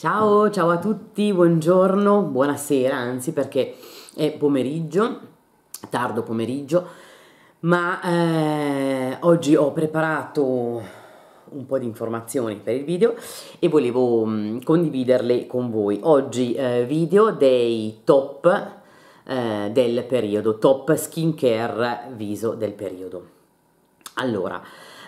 Ciao, ciao a tutti, buongiorno, buonasera, anzi perché è pomeriggio, tardo pomeriggio, ma eh, oggi ho preparato un po' di informazioni per il video e volevo mh, mm, condividerle con voi. Oggi eh, video dei top eh, del periodo, top skincare viso del periodo. Allora,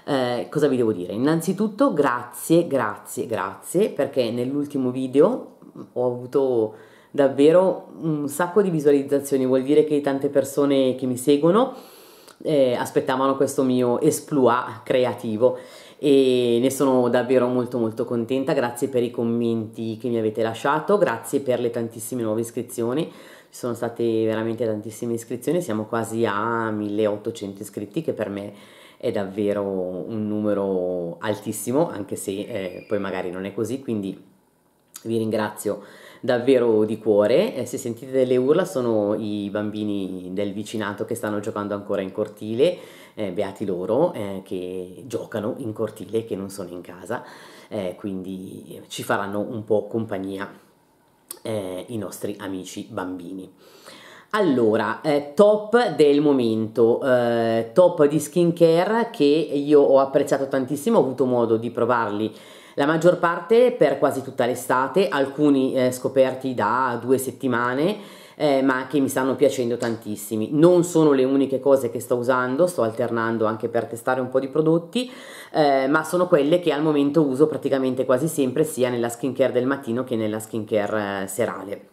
eh, cosa vi devo dire? Innanzitutto grazie, grazie, grazie perché nell'ultimo video mm, ho avuto davvero un sacco di visualizzazioni, vuol dire che tante persone che mi seguono eh, aspettavano questo mio esploit creativo e ne sono davvero molto molto contenta, grazie per i commenti che mi avete lasciato, grazie per le tantissime nuove iscrizioni, ci sono state veramente tantissime iscrizioni, siamo quasi a 1800 iscritti che per me è davvero un numero altissimo, anche se eh, poi magari non è così, quindi vi ringrazio davvero di cuore. Eh, se sentite delle urla sono i bambini del vicinato che stanno giocando ancora in cortile, eh, beati loro eh, che giocano in cortile, che non sono in casa, eh, quindi ci faranno un po' compagnia eh, i nostri amici bambini. Allora, eh, top del momento, eh, top di skincare che io ho apprezzato tantissimo, ho avuto modo di provarli la maggior parte per quasi tutta l'estate, alcuni eh, scoperti da due settimane, eh, ma che mi stanno piacendo tantissimi. Non sono le uniche cose che sto usando, sto alternando anche per testare un po' di prodotti, eh, ma sono quelle che al momento uso praticamente quasi sempre sia nella skincare del mattino che nella skincare eh, serale.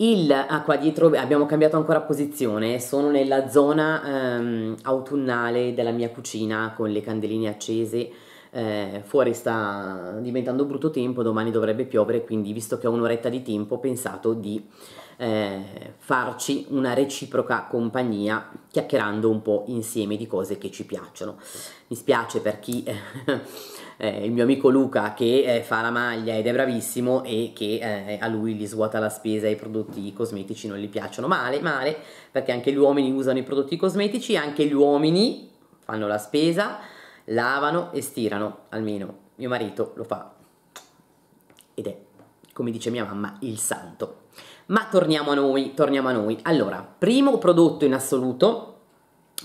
Il, ah qua dietro abbiamo cambiato ancora posizione, sono nella zona ehm, autunnale della mia cucina con le candeline accese eh, fuori sta diventando brutto tempo, domani dovrebbe piovere, quindi visto che ho un'oretta di tempo ho pensato di eh, farci una reciproca compagnia chiacchierando un po' insieme di cose che ci piacciono. Mi spiace per chi... Eh, il mio amico Luca che eh, fa la maglia ed è bravissimo e che eh, a lui gli svuota la spesa e i prodotti cosmetici non gli piacciono male, male, perché anche gli uomini usano i prodotti cosmetici, anche gli uomini fanno la spesa lavano e stirano, almeno mio marito lo fa. Ed è, come dice mia mamma, il santo. Ma torniamo a noi, torniamo a noi. Allora, primo prodotto in assoluto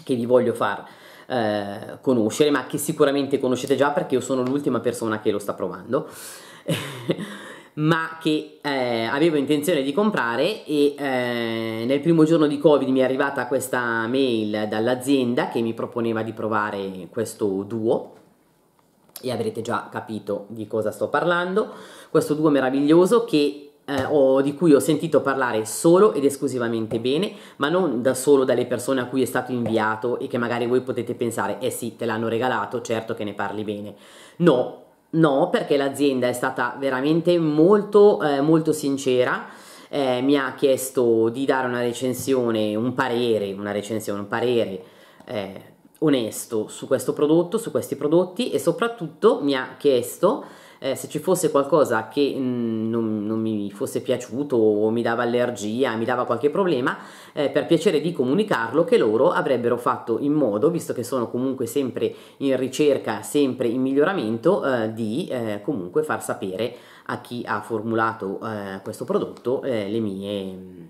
che vi voglio far eh, conoscere, ma che sicuramente conoscete già perché io sono l'ultima persona che lo sta provando. ma che eh, avevo intenzione di comprare e eh, nel primo giorno di Covid mi è arrivata questa mail dall'azienda che mi proponeva di provare questo duo e avrete già capito di cosa sto parlando, questo duo meraviglioso che eh, ho, di cui ho sentito parlare solo ed esclusivamente bene, ma non da solo dalle persone a cui è stato inviato e che magari voi potete pensare, eh sì, te l'hanno regalato, certo che ne parli bene. No, No, perché l'azienda è stata veramente molto, eh, molto sincera. Eh, mi ha chiesto di dare una recensione, un parere, una recensione, un parere eh, onesto su questo prodotto, su questi prodotti e soprattutto mi ha chiesto eh, se ci fosse qualcosa che mh, mm, non, non, mi fosse piaciuto o mi dava allergia, mi dava qualche problema, eh, per piacere di comunicarlo che loro avrebbero fatto in modo, visto che sono comunque sempre in ricerca, sempre in miglioramento, eh, di eh, comunque far sapere a chi ha formulato eh, questo prodotto eh, le mie mm,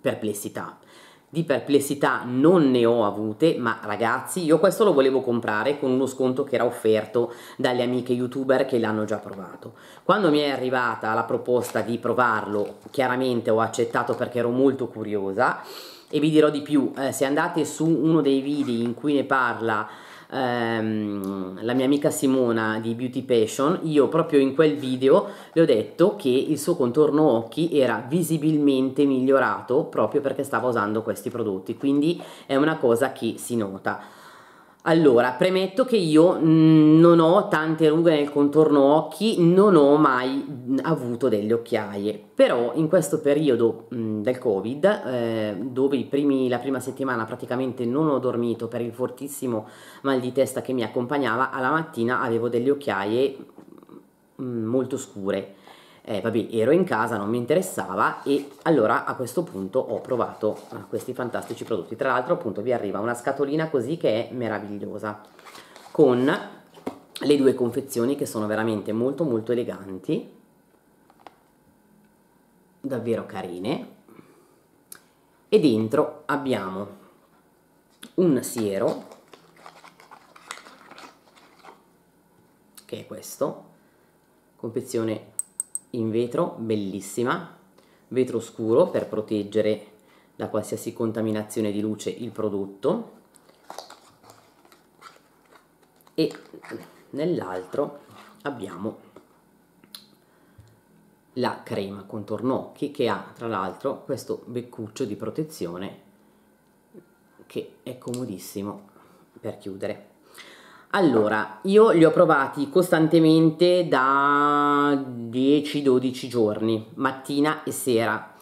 perplessità di perplessità non ne ho avute, ma ragazzi, io questo lo volevo comprare con uno sconto che era offerto dalle amiche youtuber che l'hanno già provato. Quando mi è arrivata la proposta di provarlo, chiaramente ho accettato perché ero molto curiosa e vi dirò di più, eh, se andate su uno dei video in cui ne parla ehm, la mia amica Simona di Beauty Passion, io proprio in quel video le ho detto che il suo contorno occhi era visibilmente migliorato proprio perché stava usando questi prodotti, quindi è una cosa che si nota. Allora, premetto che io mm, non ho tante rughe nel contorno occhi, non ho mai mm, avuto delle occhiaie, però in questo periodo mh, mm, del Covid, eh, dove primi, la prima settimana praticamente non ho dormito per il fortissimo mal di testa che mi accompagnava, alla mattina avevo delle occhiaie mh, molto scure eh, vabbè ero in casa, non mi interessava e allora a questo punto ho provato eh, questi fantastici prodotti. Tra l'altro appunto vi arriva una scatolina così che è meravigliosa con le due confezioni che sono veramente molto molto eleganti, davvero carine e dentro abbiamo un siero che è questo confezione in vetro, bellissima, vetro scuro per proteggere da qualsiasi contaminazione di luce il prodotto e nell'altro abbiamo la crema contorno occhi che ha tra l'altro questo beccuccio di protezione che è comodissimo per chiudere allora, io li ho provati costantemente da 10-12 giorni, mattina e sera.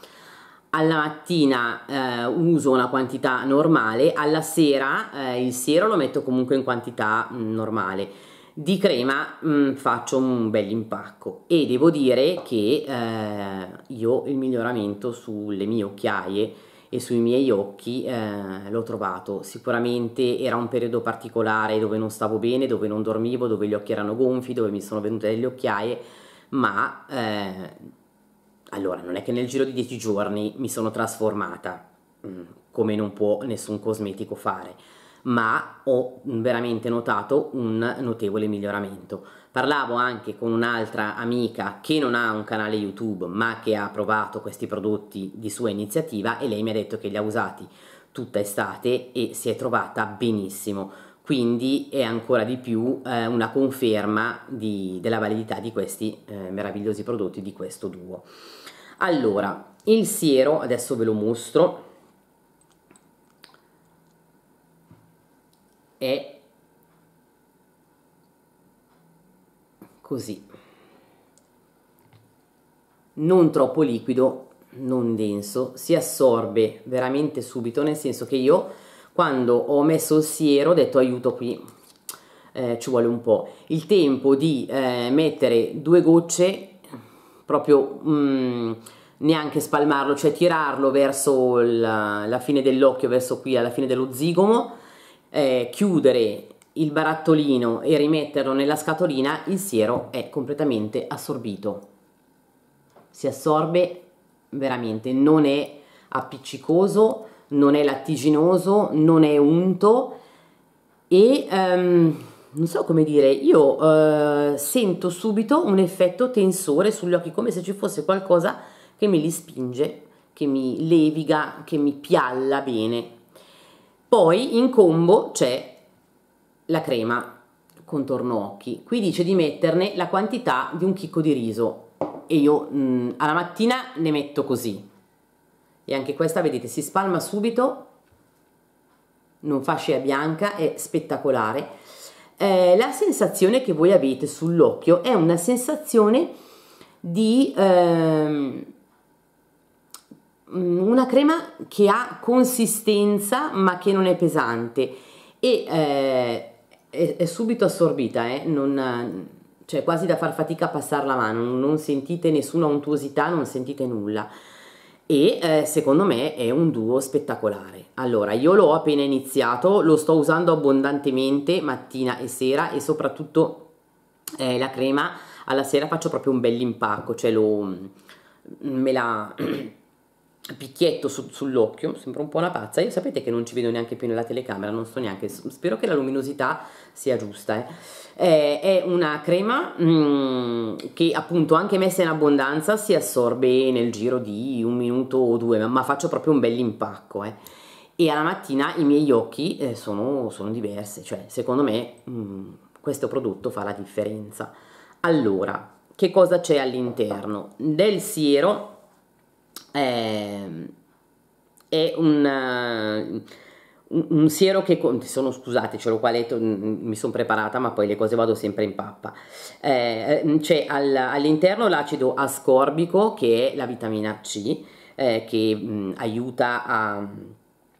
Alla mattina eh, uso una quantità normale, alla sera eh, il siero lo metto comunque in quantità mh, mm, normale. Di crema mh, mm, faccio un bel impacco e devo dire che eh, io il miglioramento sulle mie occhiaie e sui miei occhi eh, l'ho trovato. Sicuramente era un periodo particolare dove non stavo bene, dove non dormivo, dove gli occhi erano gonfi, dove mi sono venute delle occhiaie, ma eh, allora non è che nel giro di dieci giorni mi sono trasformata, mm, come non può nessun cosmetico fare, ma ho veramente notato un notevole miglioramento Parlavo anche con un'altra amica che non ha un canale YouTube ma che ha provato questi prodotti di sua iniziativa e lei mi ha detto che li ha usati tutta estate e si è trovata benissimo. Quindi è ancora di più eh, una conferma di, della validità di questi eh, meravigliosi prodotti di questo duo. Allora, il siero, adesso ve lo mostro, è così non troppo liquido non denso si assorbe veramente subito nel senso che io quando ho messo il siero ho detto aiuto qui eh, ci vuole un po' il tempo di eh, mettere due gocce proprio mm, neanche spalmarlo cioè tirarlo verso la, la fine dell'occhio verso qui alla fine dello zigomo eh, chiudere il barattolino e rimetterlo nella scatolina, il siero è completamente assorbito. Si assorbe veramente, non è appiccicoso, non è lattiginoso, non è unto e um, non so come dire, io uh, sento subito un effetto tensore sugli occhi, come se ci fosse qualcosa che mi li spinge, che mi leviga, che mi pialla bene. Poi in combo c'è la crema contorno occhi. Qui dice di metterne la quantità di un chicco di riso e io mh, mm, alla mattina ne metto così. E anche questa, vedete, si spalma subito, non fa scea bianca, è spettacolare. Eh, la sensazione che voi avete sull'occhio è una sensazione di ehm, mm, una crema che ha consistenza ma che non è pesante e eh, è, è subito assorbita, eh? non, cioè quasi da far fatica a passare la mano, non sentite nessuna untuosità, non sentite nulla. E eh, secondo me è un duo spettacolare. Allora, io l'ho appena iniziato, lo sto usando abbondantemente mattina e sera e soprattutto eh, la crema alla sera faccio proprio un bell'impacco, cioè lo, mm, me la picchietto su, sull'occhio, sembra un po' una pazza, io sapete che non ci vedo neanche più nella telecamera, non sto neanche, spero che la luminosità sia giusta, eh. è, è una crema mh, mhmm, che appunto anche messa in abbondanza si assorbe nel giro di un minuto o due, ma, ma faccio proprio un bell'impacco, eh. e alla mattina i miei occhi eh, sono, sono, diversi, cioè secondo me mh, mhmm, questo prodotto fa la differenza. Allora, che cosa c'è all'interno? Del siero Ehm, è, è una, un, un siero che sono scusate ce l'ho qua letto mi sono preparata ma poi le cose vado sempre in pappa eh, mm, c'è al, all'interno l'acido ascorbico che è la vitamina C eh, che mh, mm, aiuta a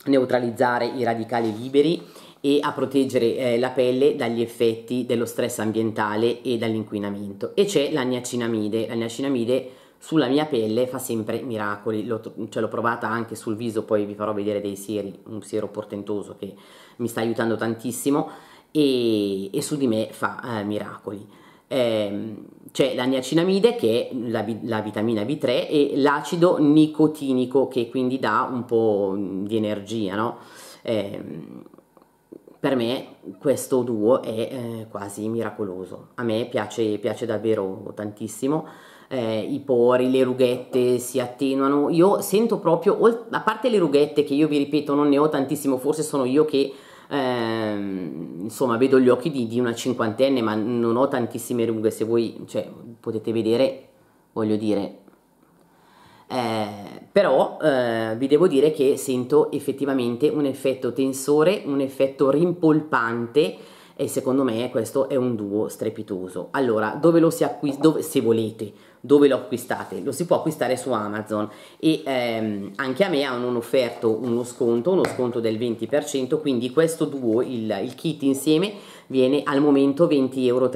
neutralizzare i radicali liberi e a proteggere eh, la pelle dagli effetti dello stress ambientale e dall'inquinamento e c'è la niacinamide la niacinamide sulla mia pelle fa sempre miracoli, l'ho, cioè l'ho provata anche sul viso, poi vi farò vedere dei sieri, un siero portentoso che mi sta aiutando tantissimo e, e su di me fa eh, miracoli. Eh, c'è la niacinamide che è la, la, vitamina B3 e l'acido nicotinico che quindi dà un po' di energia, no? eh, per me questo duo è eh, quasi miracoloso, a me piace, piace davvero tantissimo eh, i pori, le rughette si attenuano. Io sento proprio, a parte le rughette che io vi ripeto non ne ho tantissimo, forse sono io che ehm, insomma vedo gli occhi di, di, una cinquantenne ma non ho tantissime rughe, se voi cioè, potete vedere, voglio dire... Eh, però eh, vi devo dire che sento effettivamente un effetto tensore, un effetto rimpolpante e secondo me questo è un duo strepitoso. Allora, dove lo si acquista? Se volete, dove lo acquistate, lo si può acquistare su Amazon e ehm, anche a me hanno offerto uno sconto, uno sconto del 20%, quindi questo duo, il, il kit insieme viene al momento 20,39 euro,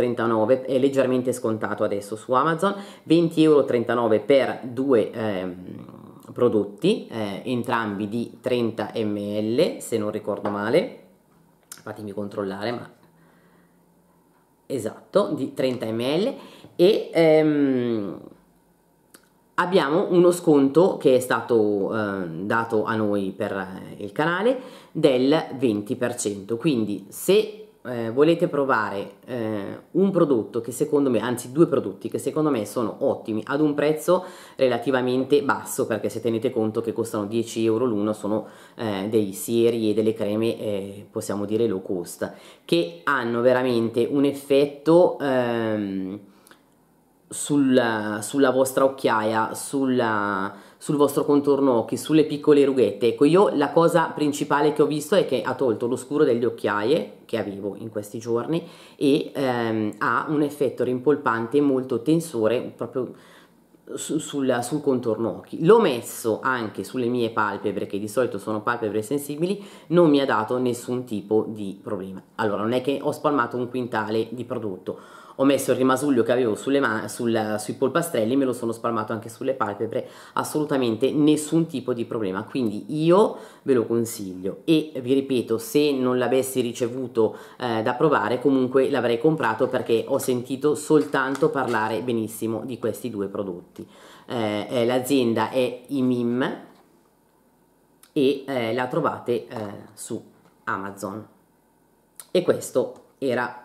è leggermente scontato adesso su Amazon, 20,39 euro per due... Ehm, prodotti, eh, entrambi di 30 ml, se non ricordo male, fatemi controllare, ma esatto, di 30 ml e ehm, abbiamo uno sconto che è stato eh, dato a noi per eh, il canale del 20%, quindi se eh, volete provare eh, un prodotto che secondo me, anzi due prodotti che secondo me sono ottimi ad un prezzo relativamente basso perché se tenete conto che costano 10 euro l'uno sono eh, dei sieri e delle creme eh, possiamo dire low cost che hanno veramente un effetto ehm, sul, sulla vostra occhiaia, sulla, sul vostro contorno occhi, sulle piccole rughette. Ecco, io la cosa principale che ho visto è che ha tolto lo scuro delle occhiaie, che avevo in questi giorni, e ehm, ha un effetto rimpolpante molto tensore, proprio su, sul, sul, contorno occhi. L'ho messo anche sulle mie palpebre, che di solito sono palpebre sensibili, non mi ha dato nessun tipo di problema. Allora, non è che ho spalmato un quintale di prodotto, ho messo il rimasuglio che avevo man- sul, sui polpastrelli, me lo sono spalmato anche sulle palpebre, assolutamente nessun tipo di problema, quindi io ve lo consiglio e vi ripeto, se non l'avessi ricevuto eh, da provare comunque l'avrei comprato perché ho sentito soltanto parlare benissimo di questi due prodotti. Eh, eh l'azienda è IMIM e eh, la trovate eh, su Amazon. E questo era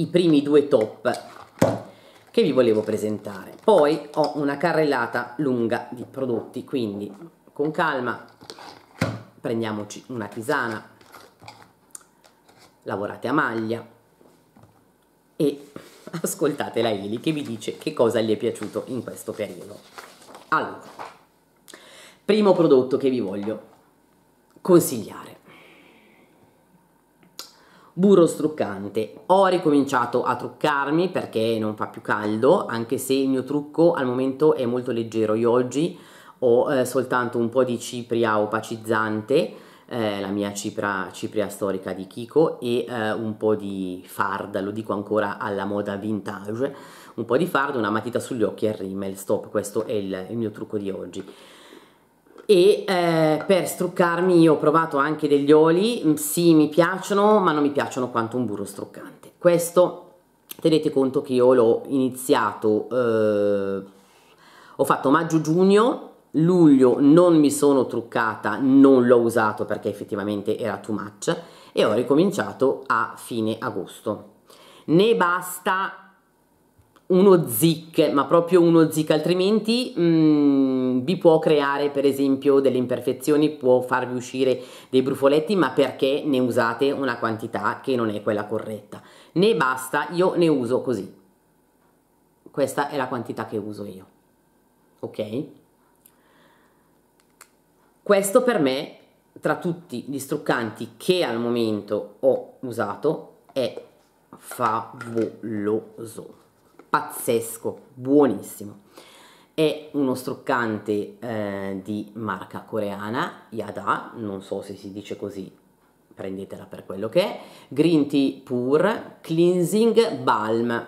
i primi due top che vi volevo presentare. Poi ho una carrellata lunga di prodotti, quindi con calma prendiamoci una tisana, lavorate a maglia e ascoltate la Eli che vi dice che cosa gli è piaciuto in questo periodo. Allora, primo prodotto che vi voglio consigliare burro struccante. Ho ricominciato a truccarmi perché non fa più caldo, anche se il mio trucco al momento è molto leggero. Io oggi ho eh, soltanto un po' di cipria opacizzante, eh, la mia cipra, cipria storica di Kiko, e eh, un po' di farda, lo dico ancora alla moda vintage, un po' di farda, una matita sugli occhi e il rimel, stop, questo è il, il mio trucco di oggi e eh, per struccarmi io ho provato anche degli oli, mm, sì mi piacciono ma non mi piacciono quanto un burro struccante. Questo tenete conto che io l'ho iniziato, eh, ho fatto maggio-giugno, luglio non mi sono truccata, non l'ho usato perché effettivamente era too much e ho ricominciato a fine agosto. Ne basta uno zic, ma proprio uno zic, altrimenti mh, mm, vi può creare per esempio delle imperfezioni, può farvi uscire dei brufoletti, ma perché ne usate una quantità che non è quella corretta. Ne basta, io ne uso così. Questa è la quantità che uso io. Ok? Questo per me, tra tutti gli struccanti che al momento ho usato, è favoloso pazzesco, buonissimo. È uno struccante eh, di marca coreana, Yada, non so se si dice così, prendetela per quello che è, Green Tea Pur Cleansing Balm.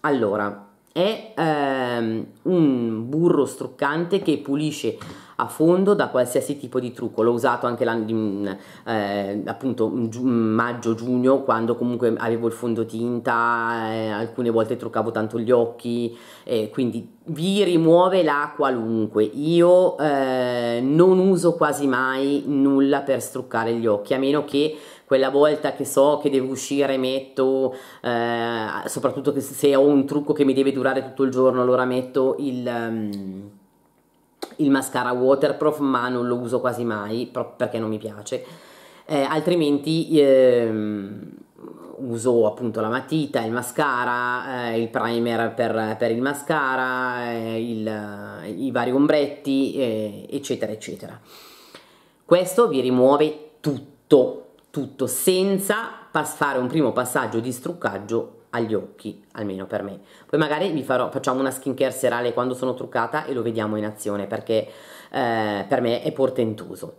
Allora, è ehm, un burro struccante che pulisce a fondo da qualsiasi tipo di trucco. L'ho usato anche in, eh, appunto maggio-giugno quando comunque avevo il fondotinta, eh, alcune volte truccavo tanto gli occhi, eh, quindi vi rimuove la qualunque. Io eh, non uso quasi mai nulla per struccare gli occhi, a meno che quella volta che so che devo uscire metto eh, soprattutto se ho un trucco che mi deve durare tutto il giorno allora metto il um il mascara waterproof ma non lo uso quasi mai perché non mi piace eh, altrimenti ehm, uso appunto la matita, il mascara, eh, il primer per, per il mascara, eh, il, eh, i vari ombretti eh, eccetera eccetera questo vi rimuove tutto tutto senza fare un primo passaggio di struccaggio agli occhi, almeno per me. Poi magari vi farò, facciamo una skincare serale quando sono truccata e lo vediamo in azione perché eh, per me è portentoso.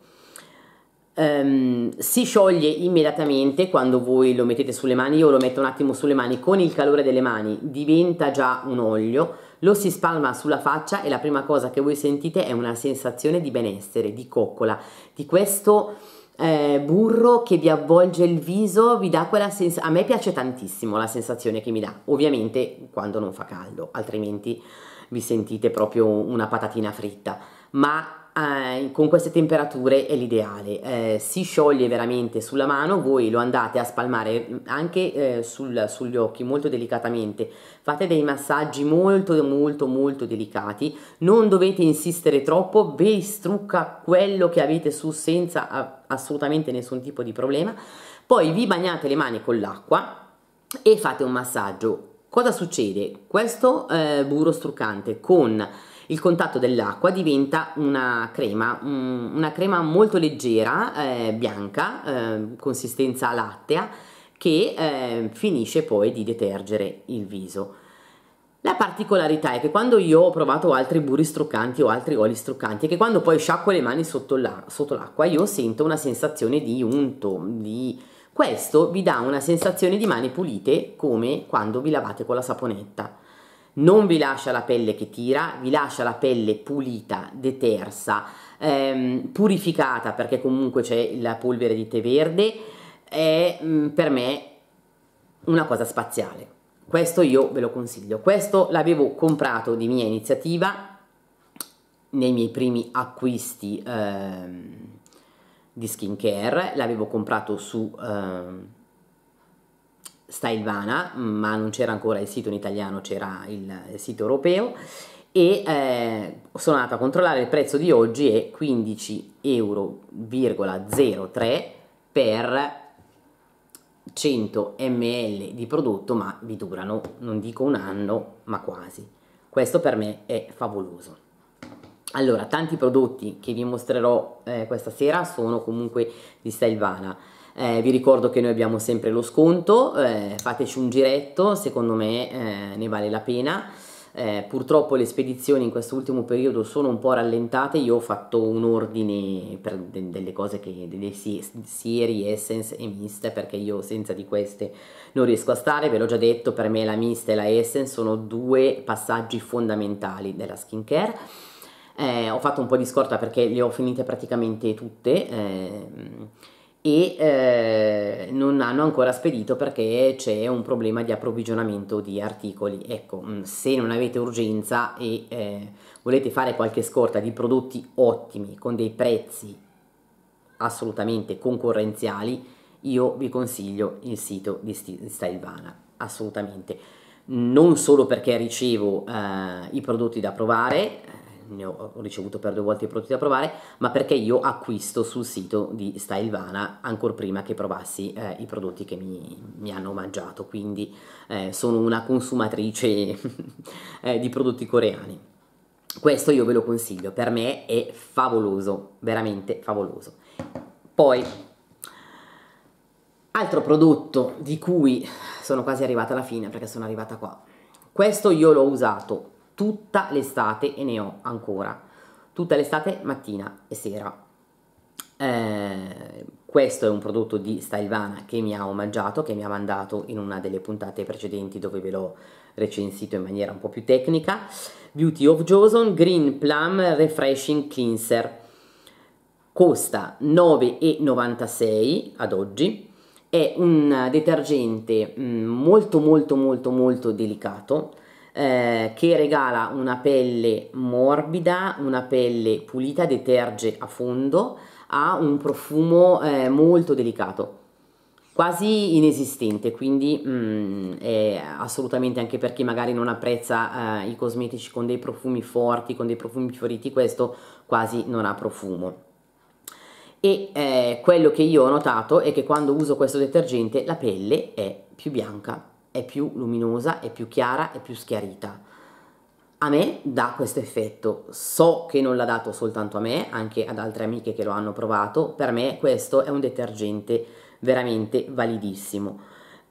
Um, si scioglie immediatamente quando voi lo mettete sulle mani, io lo metto un attimo sulle mani, con il calore delle mani diventa già un olio, lo si spalma sulla faccia e la prima cosa che voi sentite è una sensazione di benessere, di coccola, di questo eh, burro che vi avvolge il viso, vi dà quella sensazione. A me piace tantissimo la sensazione che mi dà, ovviamente quando non fa caldo, altrimenti vi sentite proprio una patatina fritta. Ma eh, con queste temperature è l'ideale eh, si scioglie veramente sulla mano voi lo andate a spalmare anche eh, sul, sugli occhi molto delicatamente fate dei massaggi molto molto molto delicati non dovete insistere troppo vi strucca quello che avete su senza assolutamente nessun tipo di problema poi vi bagnate le mani con l'acqua e fate un massaggio cosa succede questo eh, burro struccante con il contatto dell'acqua diventa una crema, mm, una crema molto leggera, eh, bianca, eh, consistenza lattea, che eh, finisce poi di detergere il viso. La particolarità è che quando io ho provato altri burri struccanti o altri oli struccanti, è che quando poi sciacquo le mani sotto, l'acqua la, io sento una sensazione di unto, di... Questo vi dà una sensazione di mani pulite come quando vi lavate con la saponetta non vi lascia la pelle che tira, vi lascia la pelle pulita, detersa, ehm, purificata perché comunque c'è la polvere di tè verde, è mh, mm, per me una cosa spaziale. Questo io ve lo consiglio. Questo l'avevo comprato di mia iniziativa nei miei primi acquisti ehm, di skincare, l'avevo comprato su... Ehm, Stailvana, ma non c'era ancora il sito in italiano, c'era il, sito europeo e eh, sono andata a controllare il prezzo di oggi è 15,03 euro per 100 ml di prodotto ma vi durano non dico un anno ma quasi questo per me è favoloso allora tanti prodotti che vi mostrerò eh, questa sera sono comunque di Stelvana eh, vi ricordo che noi abbiamo sempre lo sconto, eh, fateci un giretto, secondo me eh, ne vale la pena. Eh, purtroppo le spedizioni in questo ultimo periodo sono un po' rallentate, io ho fatto un ordine per de delle cose che, delle Siri, Essence e Mist, perché io senza di queste non riesco a stare, ve l'ho già detto, per me la Mist e la Essence sono due passaggi fondamentali della skincare. Eh, ho fatto un po' di scorta perché le ho finite praticamente tutte. Eh, e eh, non hanno ancora spedito perché c'è un problema di approvvigionamento di articoli. Ecco, mm, se non avete urgenza e eh, volete fare qualche scorta di prodotti ottimi con dei prezzi assolutamente concorrenziali, io vi consiglio il sito di Stylevana, assolutamente. Non solo perché ricevo eh, i prodotti da provare, ne ho ricevuto per due volte i prodotti da provare, ma perché io acquisto sul sito di Stylevana ancora prima che provassi eh, i prodotti che mi, mi hanno mangiato, quindi eh, sono una consumatrice eh, di prodotti coreani. Questo io ve lo consiglio, per me è favoloso, veramente favoloso. Poi, altro prodotto di cui sono quasi arrivata alla fine perché sono arrivata qua. Questo io l'ho usato tutta l'estate e ne ho ancora. Tutta l'estate, mattina e sera. Eh, questo è un prodotto di Stylevana che mi ha omaggiato, che mi ha mandato in una delle puntate precedenti dove ve l'ho recensito in maniera un po' più tecnica. Beauty of Joson Green Plum Refreshing Cleanser. Costa 9,96 ad oggi. È un detergente mm, molto molto molto molto delicato eh, che regala una pelle morbida, una pelle pulita, deterge a fondo, ha un profumo eh, molto delicato quasi inesistente, quindi mm, assolutamente anche per chi magari non apprezza eh, i cosmetici con dei profumi forti, con dei profumi fioriti, questo quasi non ha profumo. E eh, quello che io ho notato è che quando uso questo detergente la pelle è più bianca, è più luminosa, è più chiara, è più schiarita. A me dà questo effetto, so che non l'ha dato soltanto a me, anche ad altre amiche che lo hanno provato, per me questo è un detergente veramente validissimo.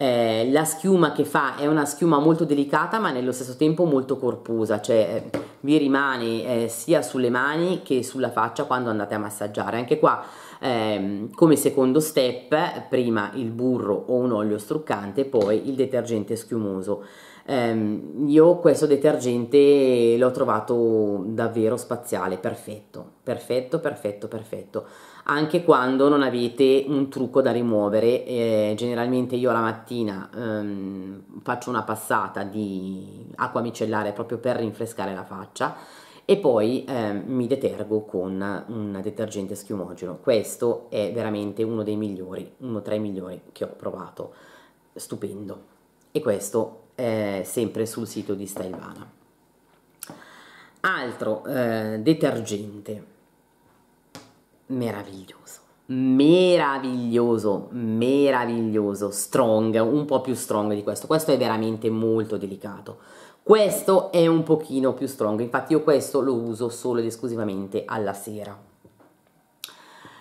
Eh, la schiuma che fa è una schiuma molto delicata ma nello stesso tempo molto corposa, cioè eh, vi rimane eh, sia sulle mani che sulla faccia quando andate a massaggiare. Anche qua ehm, come secondo step prima il burro o un olio struccante poi il detergente schiumoso ehm, io questo detergente l'ho trovato davvero spaziale perfetto perfetto perfetto perfetto anche quando non avete un trucco da rimuovere eh, generalmente io la mattina ehm, faccio una passata di acqua micellare proprio per rinfrescare la faccia e poi eh, mi detergo con un detergente schiumogeno. Questo è veramente uno dei migliori, uno tra i migliori che ho provato, stupendo. E questo è sempre sul sito di Stylevana. Altro eh, detergente meraviglioso meraviglioso, meraviglioso, strong, un po' più strong di questo. Questo è veramente molto delicato. Questo è un pochino più strong, infatti io questo lo uso solo ed esclusivamente alla sera.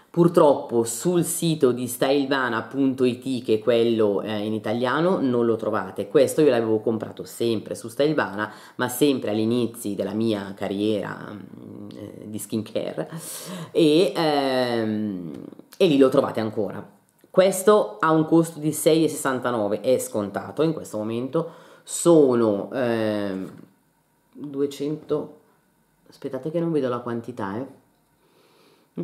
Purtroppo sul sito di stylevana.it, che è quello eh, in italiano, non lo trovate. Questo io l'avevo comprato sempre su Stylevana, ma sempre all'inizio della mia carriera mm, eh, di skincare, e, ehm, e lì lo trovate ancora. Questo ha un costo di 6,69, è scontato in questo momento, sono eh, 200 aspettate che non vedo la quantità eh.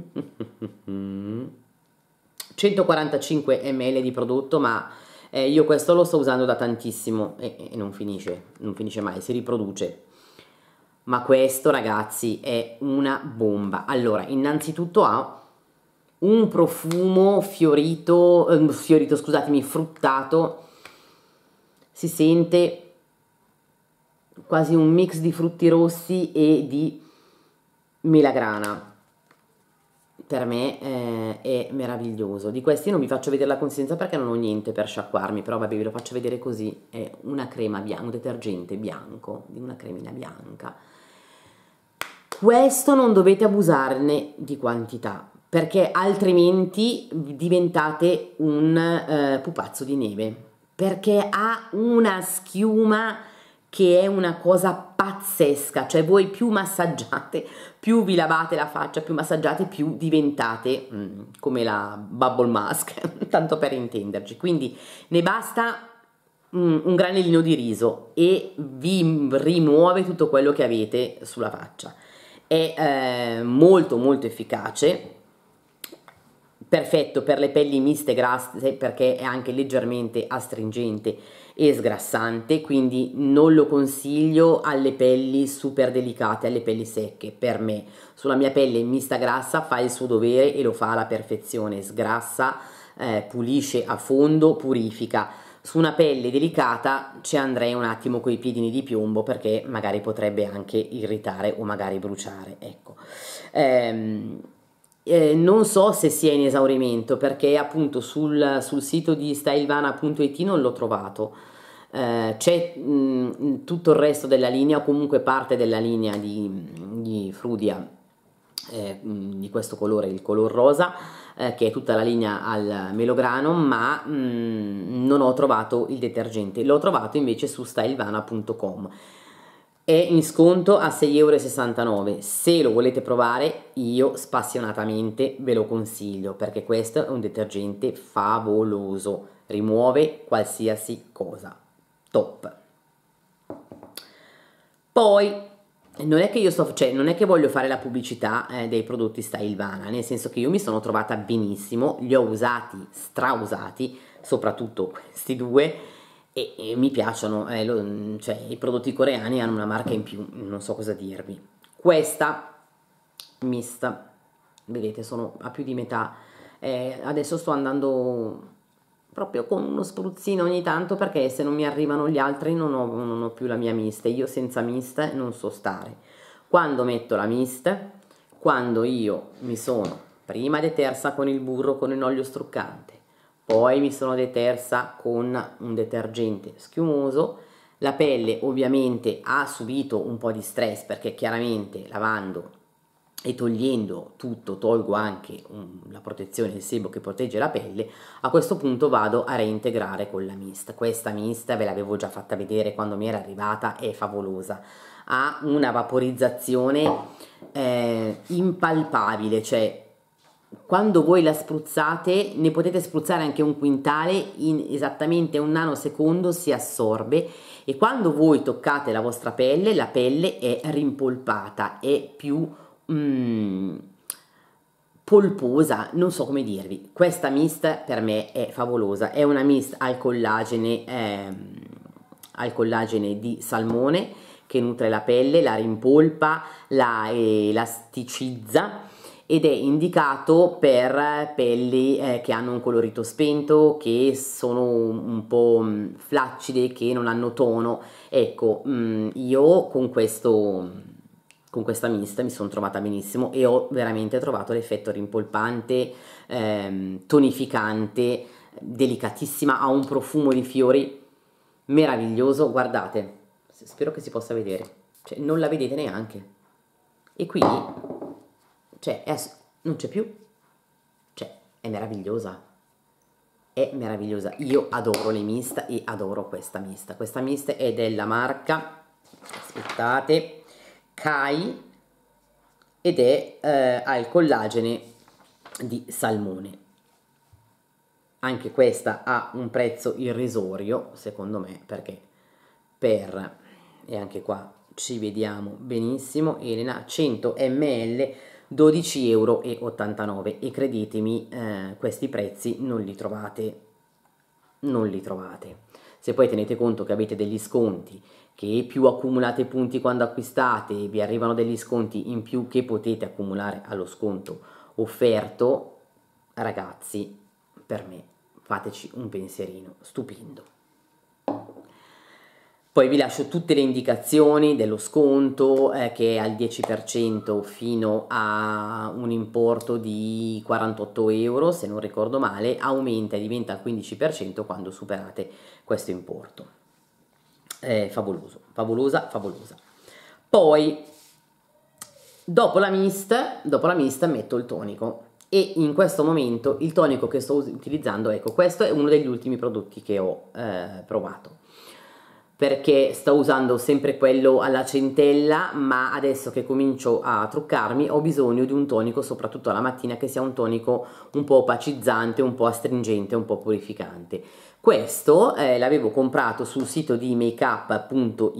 145 ml di prodotto ma eh, io questo lo sto usando da tantissimo e, e non finisce non finisce mai si riproduce ma questo ragazzi è una bomba allora innanzitutto ha un profumo fiorito ehm, fiorito scusatemi fruttato si sente quasi un mix di frutti rossi e di melagrana per me eh, è meraviglioso di questi non vi faccio vedere la consistenza perché non ho niente per sciacquarmi però vabbè ve lo faccio vedere così è una crema bianca un detergente bianco di una cremina bianca questo non dovete abusarne di quantità perché altrimenti diventate un eh, pupazzo di neve perché ha una schiuma che è una cosa pazzesca, cioè voi più massaggiate, più vi lavate la faccia, più massaggiate, più diventate mm, come la bubble mask, tanto per intenderci. Quindi ne basta mm, un granellino di riso e vi rimuove tutto quello che avete sulla faccia. È eh, molto molto efficace perfetto per le pelli miste grasse perché è anche leggermente astringente e sgrassante, quindi non lo consiglio alle pelli super delicate, alle pelli secche, per me. Sulla mia pelle mista grassa fa il suo dovere e lo fa alla perfezione, sgrassa, eh, pulisce a fondo, purifica. Su una pelle delicata ci andrei un attimo con i piedini di piombo perché magari potrebbe anche irritare o magari bruciare, ecco. Ehm, eh, non so se sia in esaurimento perché appunto sul, sul sito di stylevana.it non l'ho trovato. Eh, c'è mh, mm, tutto il resto della linea o comunque parte della linea di, di Frudia eh, mm, di questo colore, il color rosa, eh, che è tutta la linea al melograno, ma mh, mm, non ho trovato il detergente, l'ho trovato invece su stylevana.com è in sconto a 6,69€. Se lo volete provare, io spassionatamente ve lo consiglio perché questo è un detergente favoloso, rimuove qualsiasi cosa. Top. Poi non è che io sto, cioè, non è che voglio fare la pubblicità eh, dei prodotti Stylevana, nel senso che io mi sono trovata benissimo, li ho usati, strausati, soprattutto questi due e, e mi piacciono, eh, lo, cioè, i prodotti coreani hanno una marca in più, non so cosa dirvi. Questa mista, vedete, sono a più di metà. Eh, adesso sto andando proprio con uno spruzzino ogni tanto perché se non mi arrivano gli altri non ho, non ho più la mia miste, io senza miste non so stare. Quando metto la miste, quando io mi sono prima detersa con il burro, con l'olio struccante, poi mi sono detersa con un detergente schiumoso la pelle ovviamente ha subito un po' di stress perché chiaramente lavando e togliendo tutto tolgo anche um, la protezione, del sebo che protegge la pelle, a questo punto vado a reintegrare con la mist. Questa mist ve l'avevo già fatta vedere quando mi era arrivata, è favolosa. Ha una vaporizzazione eh, impalpabile, cioè quando voi la spruzzate ne potete spruzzare anche un quintale in esattamente un nanosecondo si assorbe e quando voi toccate la vostra pelle la pelle è rimpolpata è più mm, polposa non so come dirvi questa mist per me è favolosa è una mist al collagene eh, al collagene di salmone che nutre la pelle la rimpolpa la eh, elasticizza ed è indicato per pelli eh, che hanno un colorito spento, che sono un po' mm, flaccide, che non hanno tono. Ecco, mh, mm, io con questo con questa mista mi sono trovata benissimo e ho veramente trovato l'effetto rimpolpante, ehm, tonificante, delicatissima, ha un profumo di fiori meraviglioso, guardate, spero che si possa vedere, cioè non la vedete neanche. E qui cioè, ass- non c'è più. Cioè, è meravigliosa. È meravigliosa. Io adoro le mista e adoro questa mista. Questa mista è della marca, aspettate, Kai ed è eh, al collagene di salmone. Anche questa ha un prezzo irrisorio, secondo me, perché per... e anche qua ci vediamo benissimo, Elena, 100 ml 12,89 euro e credetemi eh, questi prezzi non li trovate, non li trovate. Se poi tenete conto che avete degli sconti, che più accumulate punti quando acquistate, vi arrivano degli sconti in più che potete accumulare allo sconto offerto, ragazzi, per me fateci un pensierino stupendo. Poi vi lascio tutte le indicazioni dello sconto eh, che è al 10% fino a un importo di 48 euro, se non ricordo male, aumenta e diventa al 15% quando superate questo importo. È favoloso, favolosa, favolosa. Poi, dopo la mist, dopo la mist metto il tonico e in questo momento il tonico che sto utilizzando, ecco, questo è uno degli ultimi prodotti che ho eh, provato perché sto usando sempre quello alla centella ma adesso che comincio a truccarmi ho bisogno di un tonico soprattutto alla mattina che sia un tonico un po' opacizzante, un po' astringente, un po' purificante questo eh, l'avevo comprato sul sito di makeup.it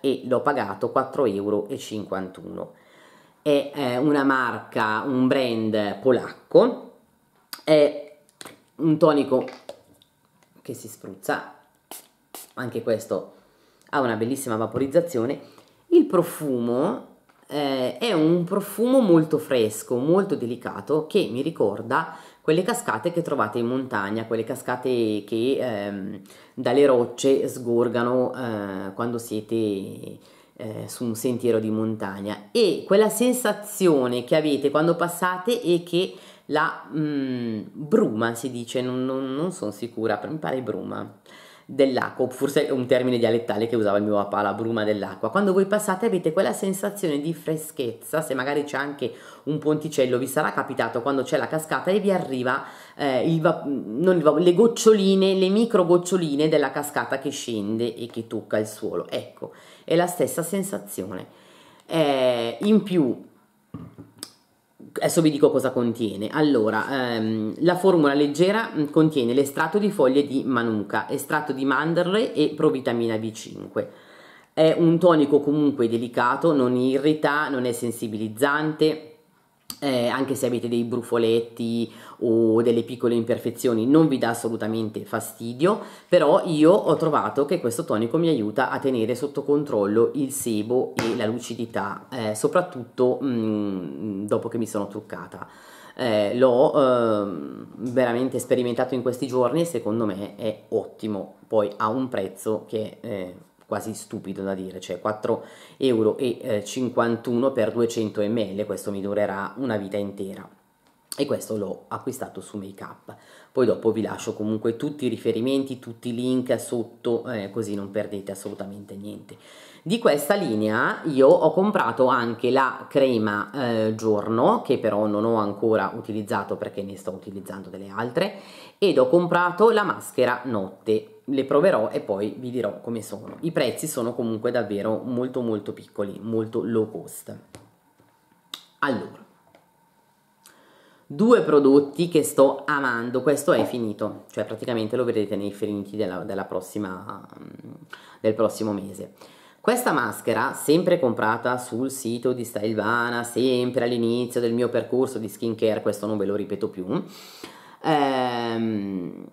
e l'ho pagato 4,51 euro è eh, una marca, un brand polacco è un tonico che si spruzza anche questo ha una bellissima vaporizzazione. Il profumo eh, è un profumo molto fresco, molto delicato, che mi ricorda quelle cascate che trovate in montagna, quelle cascate che ehm, dalle rocce sgorgano eh, quando siete eh, su un sentiero di montagna e quella sensazione che avete quando passate e che la mh, mm, bruma si dice, non, non, non sono sicura, mi pare bruma dell'acqua, forse è un termine dialettale che usava il mio papà, la bruma dell'acqua. Quando voi passate avete quella sensazione di freschezza, se magari c'è anche un ponticello, vi sarà capitato quando c'è la cascata e vi arriva eh, il va- il va- le goccioline, le micro goccioline della cascata che scende e che tocca il suolo. Ecco, è la stessa sensazione. Eh, in più Adesso vi dico cosa contiene. Allora, ehm, la formula leggera mm, contiene l'estratto di foglie di manuka, estratto di mandorle e provitamina B5. È un tonico comunque delicato, non irrita, non è sensibilizzante, eh, anche se avete dei brufoletti o delle piccole imperfezioni non vi dà assolutamente fastidio però io ho trovato che questo tonico mi aiuta a tenere sotto controllo il sebo e la lucidità eh, soprattutto mh, mm, dopo che mi sono truccata eh, l'ho ehm, veramente sperimentato in questi giorni e secondo me è ottimo poi ha un prezzo che è quasi stupido da dire, cioè 4,51 euro eh, per 200 ml, questo mi durerà una vita intera e questo l'ho acquistato su Makeup. Poi dopo vi lascio comunque tutti i riferimenti, tutti i link sotto, eh, così non perdete assolutamente niente. Di questa linea io ho comprato anche la crema eh, giorno, che però non ho ancora utilizzato perché ne sto utilizzando delle altre, ed ho comprato la maschera notte le proverò e poi vi dirò come sono. I prezzi sono comunque davvero molto molto piccoli, molto low cost. Allora, due prodotti che sto amando, questo è finito, cioè praticamente lo vedrete nei finiti della, della prossima, mm, del prossimo mese. Questa maschera, sempre comprata sul sito di Stylevana, sempre all'inizio del mio percorso di skincare, questo non ve lo ripeto più, ehm,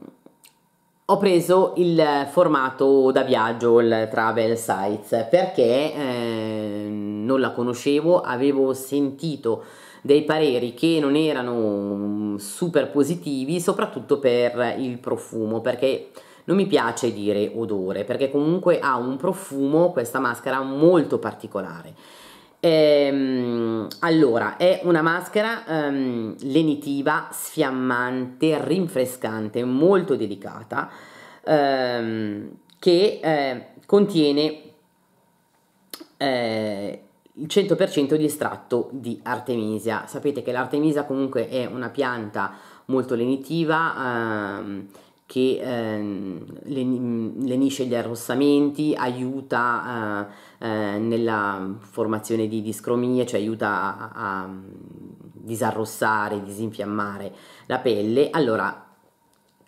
ho preso il formato da viaggio, il Travel Sites, perché eh, non la conoscevo, avevo sentito dei pareri che non erano mm, super positivi, soprattutto per il profumo, perché non mi piace dire odore, perché comunque ha un profumo questa maschera molto particolare Ehm, allora, è una maschera ehm, lenitiva, sfiammante, rinfrescante, molto delicata, ehm, che eh, contiene eh, il 100% di estratto di artemisia. Sapete che l'artemisia comunque è una pianta molto lenitiva ehm, che ehm, mm, lenisce gli arrossamenti, aiuta... Eh, eh, nella formazione di discromie, cioè aiuta a, a disarrossare, disinfiammare la pelle. Allora,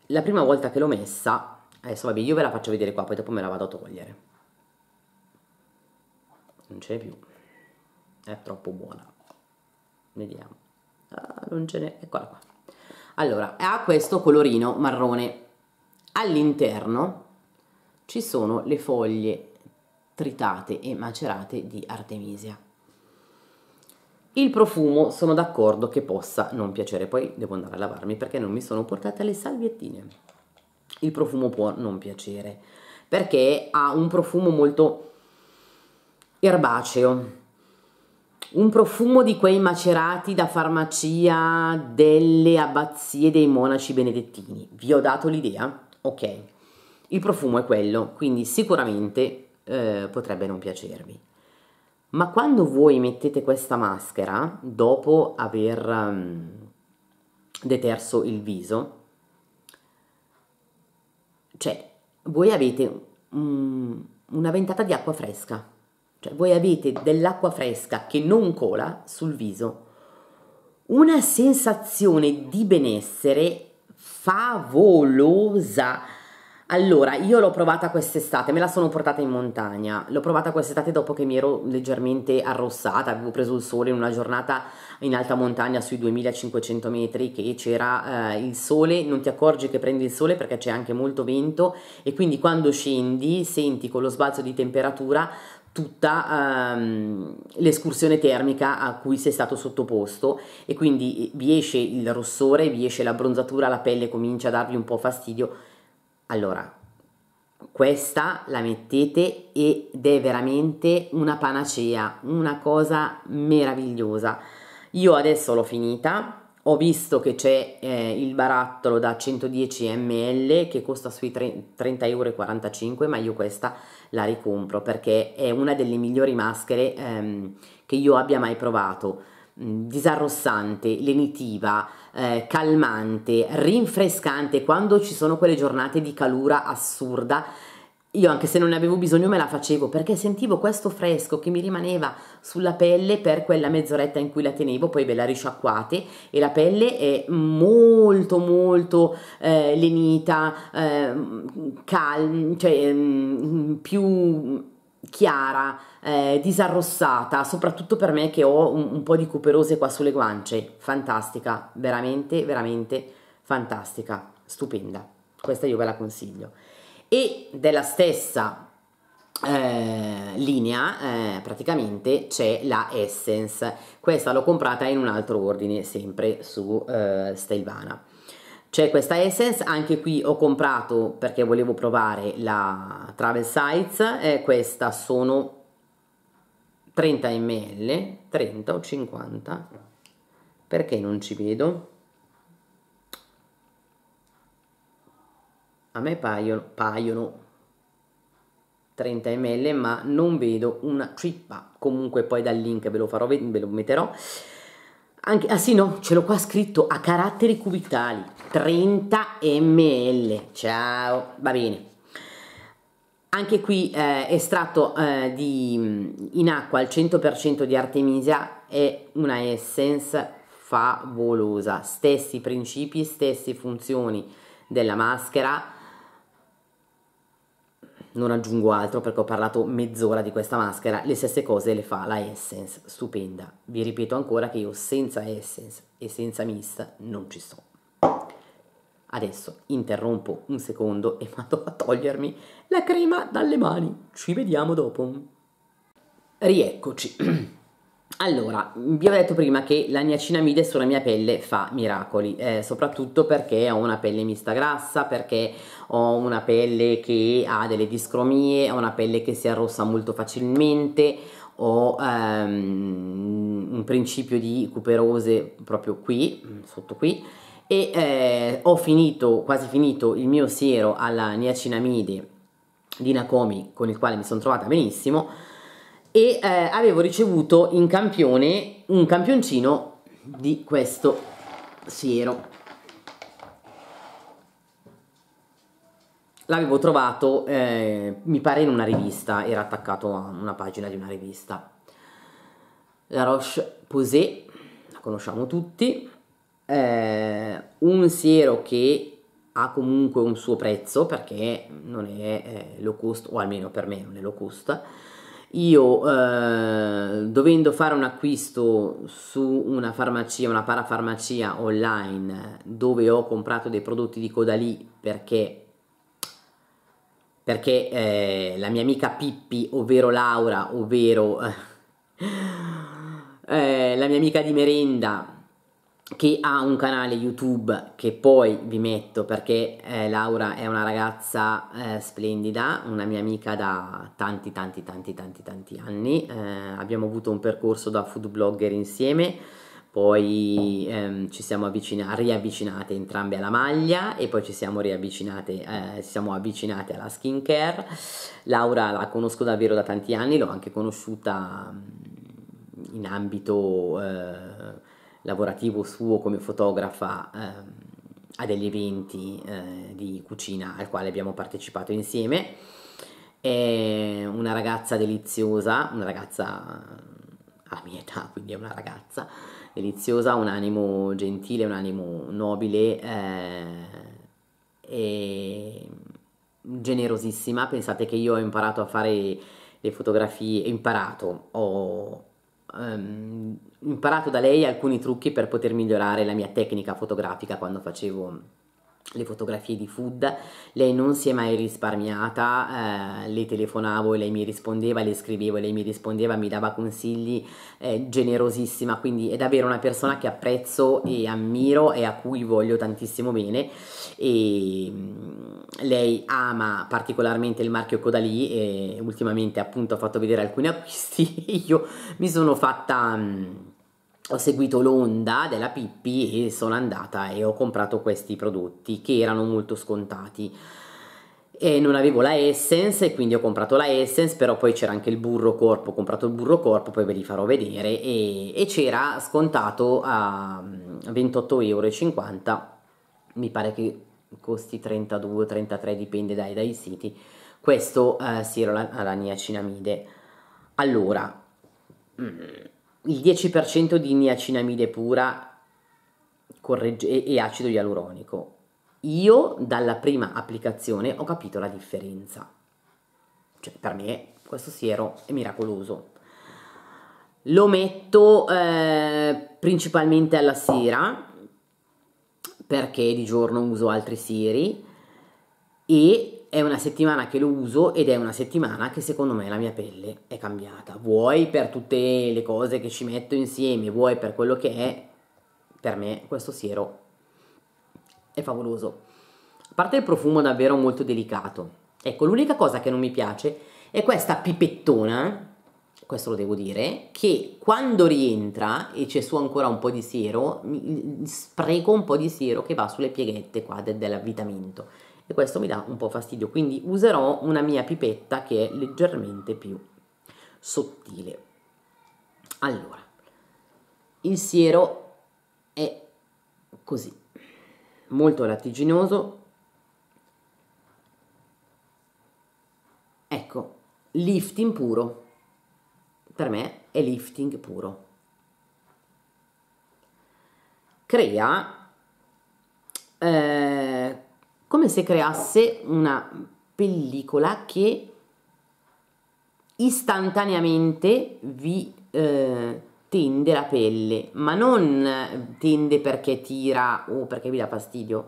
la prima volta che l'ho messa, adesso vabbè io ve la faccio vedere qua, poi dopo me la vado a togliere. Non ce n'è più, è troppo buona. Vediamo. Ah, non ce n'è, eccola qua. Allora, ha questo colorino marrone. All'interno ci sono le foglie tritate e macerate di artemisia. Il profumo sono d'accordo che possa non piacere, poi devo andare a lavarmi perché non mi sono portata le salviettine. Il profumo può non piacere perché ha un profumo molto erbaceo, un profumo di quei macerati da farmacia delle abbazie dei monaci benedettini. Vi ho dato l'idea? Ok. Il profumo è quello, quindi sicuramente eh, potrebbe non piacervi. Ma quando voi mettete questa maschera, dopo aver um, deterso il viso, cioè voi avete um, una ventata di acqua fresca, cioè voi avete dell'acqua fresca che non cola sul viso, una sensazione di benessere favolosa allora, io l'ho provata quest'estate, me la sono portata in montagna. L'ho provata quest'estate dopo che mi ero leggermente arrossata, avevo preso il sole in una giornata in alta montagna sui 2500 metri che c'era eh, il sole, non ti accorgi che prendi il sole perché c'è anche molto vento e quindi quando scendi senti con lo sbalzo di temperatura tutta ehm, l'escursione termica a cui sei stato sottoposto e quindi eh, vi esce il rossore, vi esce l'abbronzatura, la pelle comincia a darvi un po' fastidio allora, questa la mettete ed è veramente una panacea, una cosa meravigliosa. Io adesso l'ho finita, ho visto che c'è eh, il barattolo da 110 ml che costa sui 30,45 euro, ma io questa la ricompro perché è una delle migliori maschere ehm, che io abbia mai provato. Mm, disarrossante, lenitiva, eh, calmante, rinfrescante quando ci sono quelle giornate di calura assurda. Io anche se non ne avevo bisogno me la facevo perché sentivo questo fresco che mi rimaneva sulla pelle per quella mezz'oretta in cui la tenevo, poi ve la risciacquate e la pelle è molto molto eh, lenita, eh, calma, cioè mm, più chiara, eh, disarrossata, soprattutto per me che ho un, un, po' di cuperose qua sulle guance, fantastica, veramente, veramente fantastica, stupenda, questa io ve la consiglio. E della stessa eh, linea eh, praticamente c'è la Essence, questa l'ho comprata in un altro ordine, sempre su eh, Stelvana c'è questa Essence, anche qui ho comprato perché volevo provare la Travel Size, e questa sono 30 ml, 30 o 50, perché non ci vedo? A me paiono, paiono 30 ml ma non vedo una cippa, comunque poi dal link ve lo, farò, ve lo metterò. Anche, ah sì no, ce l'ho qua scritto a caratteri cubitali, 30 ml, ciao, va bene. Anche qui eh, estratto eh, di, mm, in acqua al 100% di artemisia è una essence favolosa, stessi principi, stesse funzioni della maschera, non aggiungo altro perché ho parlato mezz'ora di questa maschera, le stesse cose le fa la Essence, stupenda. Vi ripeto ancora che io senza Essence e senza Mist non ci sto. Adesso interrompo un secondo e vado a togliermi la crema dalle mani. Ci vediamo dopo. Rieccoci. Allora, vi ho detto prima che la niacinamide sulla mia pelle fa miracoli, eh, soprattutto perché ho una pelle mista grassa, perché ho una pelle che ha delle discromie, ho una pelle che si arrossa molto facilmente, ho ehm, un principio di cuperose proprio qui, sotto qui, e eh, ho finito, quasi finito il mio siero alla niacinamide di Nakomi con il quale mi sono trovata benissimo e eh, avevo ricevuto in campione un campioncino di questo siero. L'avevo trovato, eh, mi pare, in una rivista, era attaccato a una pagina di una rivista. La Roche Posay, la conosciamo tutti, eh, un siero che ha comunque un suo prezzo perché non è eh, low cost, o almeno per me non è low cost, io eh, dovendo fare un acquisto su una farmacia, una parafarmacia online dove ho comprato dei prodotti di Codalì perché perché eh, la mia amica Pippi, ovvero Laura, ovvero eh, la mia amica di merenda che ha un canale YouTube che poi vi metto perché eh, Laura è una ragazza eh, splendida, una mia amica da tanti tanti tanti tanti tanti anni, eh, abbiamo avuto un percorso da food blogger insieme, poi ehm, ci siamo riavvicinate entrambe alla maglia e poi ci siamo riavvicinate, eh, siamo avvicinate alla skincare. Laura la conosco davvero da tanti anni, l'ho anche conosciuta mm, in ambito eh, lavorativo suo come fotografa ehm, a degli eventi eh, di cucina al quale abbiamo partecipato insieme. È una ragazza deliziosa, una ragazza ehm, alla mia età, quindi è una ragazza deliziosa, un animo gentile, un animo nobile eh, e generosissima. Pensate che io ho imparato a fare le fotografie, ho imparato, ho ehm, imparato da lei alcuni trucchi per poter migliorare la mia tecnica fotografica quando facevo le fotografie di food, lei non si è mai risparmiata, eh, le telefonavo e lei mi rispondeva, le scrivevo e lei mi rispondeva, mi dava consigli, eh, generosissima, quindi è davvero una persona che apprezzo e ammiro e a cui voglio tantissimo bene e mm, lei ama particolarmente il marchio Codalì e ultimamente appunto ha fatto vedere alcuni acquisti, io mi sono fatta... Mm, ho seguito l'onda della Pippi e sono andata e ho comprato questi prodotti che erano molto scontati e non avevo la Essence quindi ho comprato la Essence però poi c'era anche il burro corpo ho comprato il burro corpo poi ve li farò vedere e, e c'era scontato a 28,50€, mm, mi pare che costi 32 33 dipende dai, dai siti questo eh, siero alla niacinamide allora mm il 10% di niacinamide pura e acido ialuronico. Io dalla prima applicazione ho capito la differenza. Cioè, per me questo siero è miracoloso. Lo metto eh, principalmente alla sera perché di giorno uso altri sieri e è una settimana che lo uso ed è una settimana che secondo me la mia pelle è cambiata. Vuoi per tutte le cose che ci metto insieme, vuoi per quello che è, per me questo siero è favoloso. A parte il profumo davvero molto delicato. Ecco, l'unica cosa che non mi piace è questa pipettona, questo lo devo dire, che quando rientra e c'è su ancora un po' di siero, spreco un po' di siero che va sulle pieghette qua del, dell'avvitamento e questo mi dà un po' fastidio, quindi userò una mia pipetta che è leggermente più sottile. Allora, il siero è così, molto lattiginoso. Ecco, lifting puro, per me è lifting puro. Crea eh, come se creasse una pellicola che istantaneamente vi eh, tende la pelle, ma non eh, tende perché tira o perché vi dà fastidio.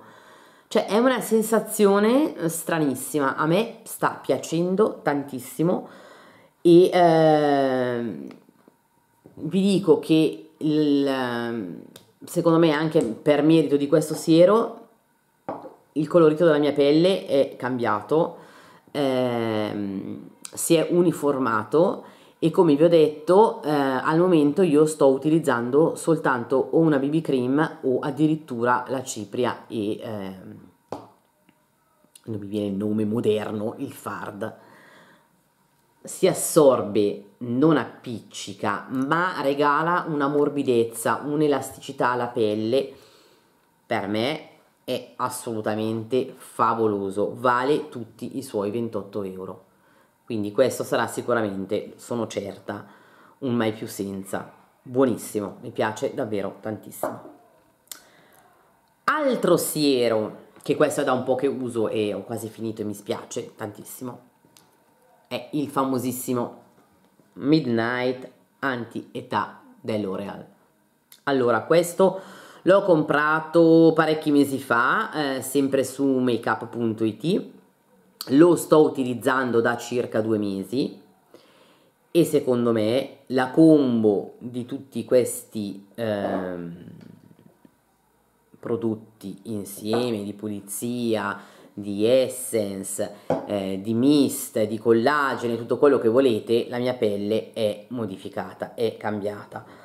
Cioè è una sensazione eh, stranissima, a me sta piacendo tantissimo e eh, vi dico che il, ehm, secondo me anche per merito di questo siero il colorito della mia pelle è cambiato, ehm, si è uniformato e come vi ho detto eh, al momento io sto utilizzando soltanto o una BB cream o addirittura la cipria e ehm, non mi viene il nome moderno, il fard si assorbe, non appiccica, ma regala una morbidezza, un'elasticità alla pelle per me è assolutamente favoloso, vale tutti i suoi 28 euro. Quindi questo sarà sicuramente, sono certa, un mai più senza. Buonissimo, mi piace davvero tantissimo. Altro siero, che questo è da un po' che uso e ho quasi finito e mi spiace tantissimo, è il famosissimo Midnight Anti-Età dell'Oreal. Allora, questo l'ho comprato parecchi mesi fa eh, sempre su makeup.it lo sto utilizzando da circa due mesi e secondo me la combo di tutti questi eh, prodotti insieme di pulizia di essence, eh, di mist, di collagene, tutto quello che volete, la mia pelle è modificata, è cambiata.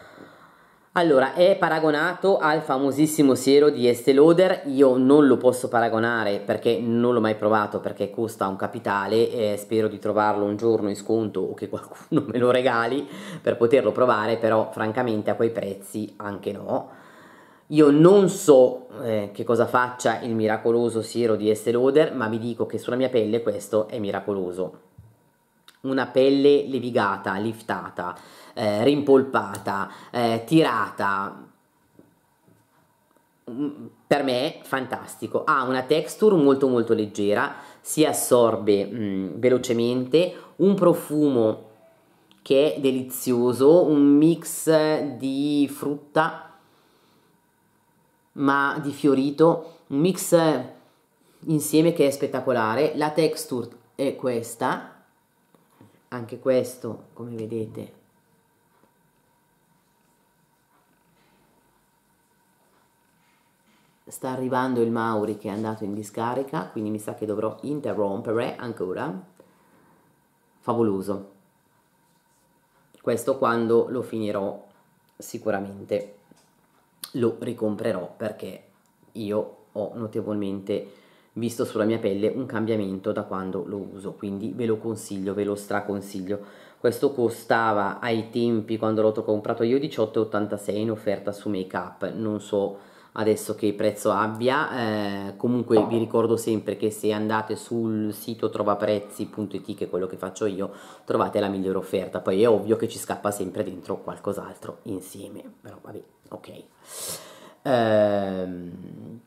Allora, è paragonato al famosissimo siero di Estée Lauder, io non lo posso paragonare perché non l'ho mai provato perché costa un capitale, eh, spero di trovarlo un giorno in sconto o che qualcuno me lo regali per poterlo provare, però francamente a quei prezzi anche no. Io non so eh, che cosa faccia il miracoloso siero di Estée Lauder, ma vi dico che sulla mia pelle questo è miracoloso. Una pelle levigata, liftata, eh, rimpolpata, eh, tirata. Mm, per me fantastico, ha una texture molto molto leggera, si assorbe mh, mm, velocemente, un profumo che è delizioso, un mix di frutta ma di fiorito, un mix insieme che è spettacolare, la texture è questa, anche questo come vedete sta arrivando il Mauri che è andato in discarica, quindi mi sa che dovrò interrompere ancora. Favoloso. Questo quando lo finirò sicuramente lo ricomprerò perché io ho notevolmente visto sulla mia pelle un cambiamento da quando lo uso, quindi ve lo consiglio, ve lo straconsiglio. Questo costava ai tempi quando l'ho comprato io 18,86 in offerta su Make Up, non so adesso che prezzo abbia eh, comunque vi ricordo sempre che se andate sul sito trovaprezzi.it che è quello che faccio io trovate la migliore offerta poi è ovvio che ci scappa sempre dentro qualcos'altro insieme però vabbè ok ehm,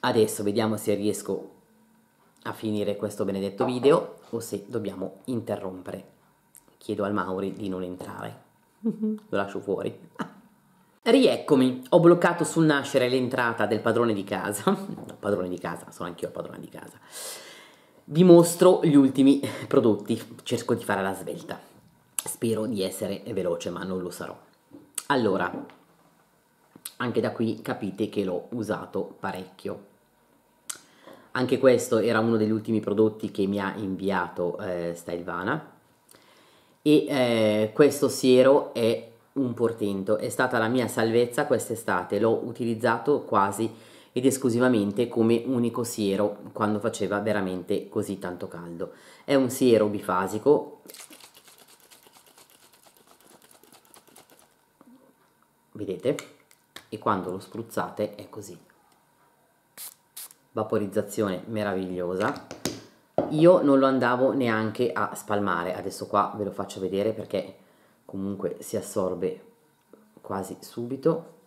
adesso vediamo se riesco a finire questo benedetto video o se dobbiamo interrompere chiedo al Mauri di non entrare lo lascio fuori Rieccomi, ho bloccato sul nascere l'entrata del padrone di casa, no, padrone di casa, sono anch'io padrone di casa, vi mostro gli ultimi prodotti, cerco di fare la svelta, spero di essere veloce ma non lo sarò. Allora, anche da qui capite che l'ho usato parecchio. Anche questo era uno degli ultimi prodotti che mi ha inviato eh, Stelvana e eh, questo siero è un portento, è stata la mia salvezza quest'estate, l'ho utilizzato quasi ed esclusivamente come unico siero quando faceva veramente così tanto caldo. È un siero bifasico, vedete? E quando lo spruzzate è così. Vaporizzazione meravigliosa. Io non lo andavo neanche a spalmare, adesso qua ve lo faccio vedere perché comunque si assorbe quasi subito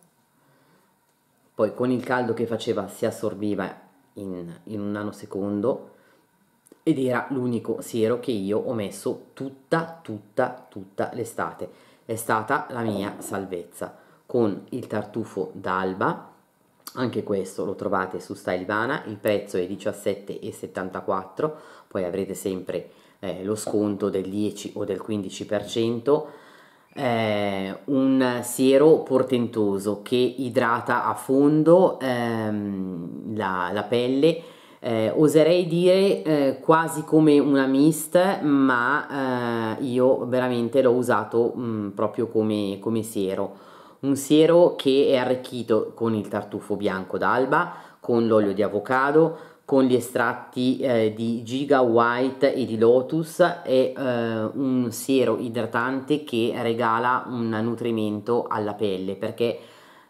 poi con il caldo che faceva si assorbiva in, in un nanosecondo ed era l'unico siero che io ho messo tutta tutta tutta l'estate è stata la mia salvezza con il tartufo d'alba anche questo lo trovate su Stylevana il prezzo è 17,74 poi avrete sempre eh, lo sconto del 10 o del 15% eh, un siero portentoso che idrata a fondo ehm, la, la, pelle, eh, oserei dire eh, quasi come una mist, ma eh, io veramente l'ho usato mh, mm, proprio come, come siero. Un siero che è arricchito con il tartufo bianco d'alba, con l'olio di avocado, con gli estratti eh, di Giga White e di Lotus e eh, un siero idratante che regala un nutrimento alla pelle perché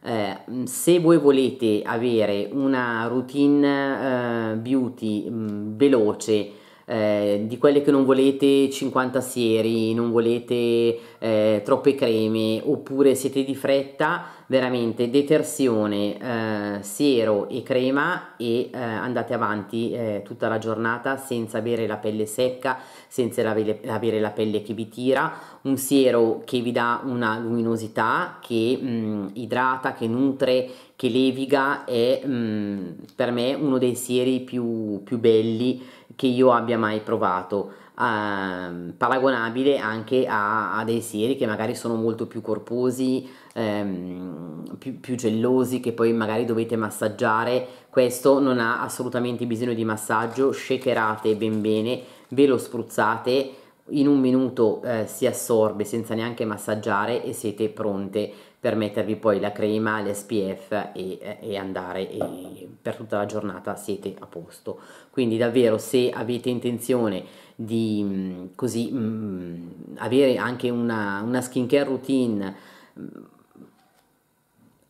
eh, se voi volete avere una routine eh, beauty mh, mm, veloce eh, di quelle che non volete 50 sieri, non volete eh, troppe creme oppure siete di fretta veramente detersione, eh, siero e crema e eh, andate avanti eh, tutta la giornata senza avere la pelle secca, senza avere la pelle che vi tira, un siero che vi dà una luminosità, che mh, mm, idrata, che nutre, che leviga, è mh, mm, per me uno dei sieri più, più belli che io abbia mai provato. Uh, paragonabile anche a, a, dei sieri che magari sono molto più corposi, ehm, più, più, gelosi che poi magari dovete massaggiare, questo non ha assolutamente bisogno di massaggio, shakerate ben bene, ve lo spruzzate, in un minuto eh, si assorbe senza neanche massaggiare e siete pronte per mettervi poi la crema, l'SPF e, e andare e per tutta la giornata siete a posto. Quindi davvero se avete intenzione di mm, così mh, mm, avere anche una, una skincare routine mh, mm,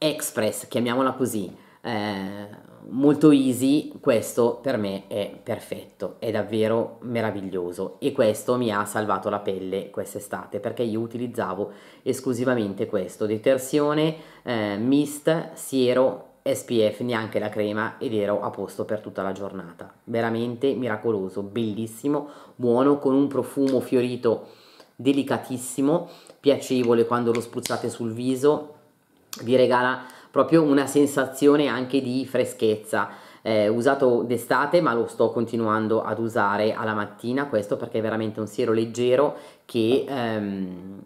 express, chiamiamola così, eh, molto easy, questo per me è perfetto, è davvero meraviglioso e questo mi ha salvato la pelle quest'estate perché io utilizzavo esclusivamente questo, detersione, eh, mist, siero, SPF, neanche la crema ed ero a posto per tutta la giornata. Veramente miracoloso, bellissimo, buono, con un profumo fiorito delicatissimo, piacevole quando lo spruzzate sul viso, vi regala proprio una sensazione anche di freschezza. Eh, usato d'estate ma lo sto continuando ad usare alla mattina questo perché è veramente un siero leggero che ehm,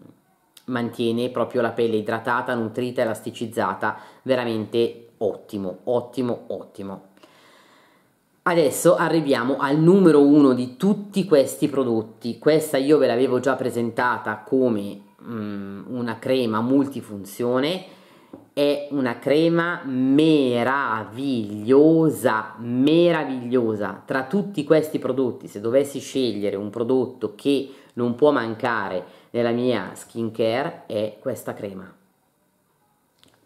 mantiene proprio la pelle idratata, nutrita, elasticizzata, veramente ottimo, ottimo, ottimo. Adesso arriviamo al numero uno di tutti questi prodotti, questa io ve l'avevo già presentata come mh, mm, una crema multifunzione, è una crema meravigliosa, meravigliosa. Tra tutti questi prodotti, se dovessi scegliere un prodotto che non può mancare nella mia skincare, è questa crema.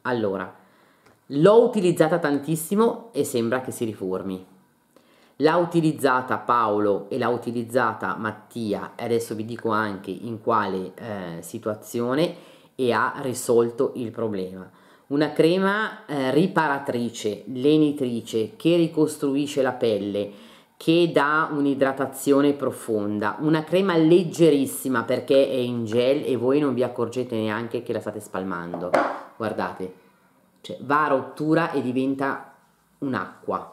Allora, l'ho utilizzata tantissimo e sembra che si riformi. L'ha utilizzata Paolo e l'ha utilizzata Mattia, e adesso vi dico anche in quale eh, situazione e ha risolto il problema. Una crema eh, riparatrice, lenitrice, che ricostruisce la pelle, che dà un'idratazione profonda, una crema leggerissima perché è in gel e voi non vi accorgete neanche che la state spalmando. Guardate, cioè, va a rottura e diventa un'acqua.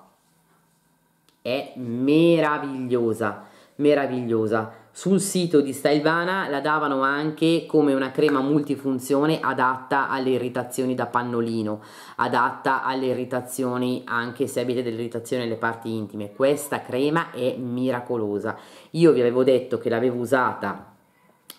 È meravigliosa, meravigliosa. Sul sito di Stylevana la davano anche come una crema multifunzione adatta alle irritazioni da pannolino, adatta alle irritazioni anche se avete delle irritazioni alle parti intime. Questa crema è miracolosa. Io vi avevo detto che l'avevo usata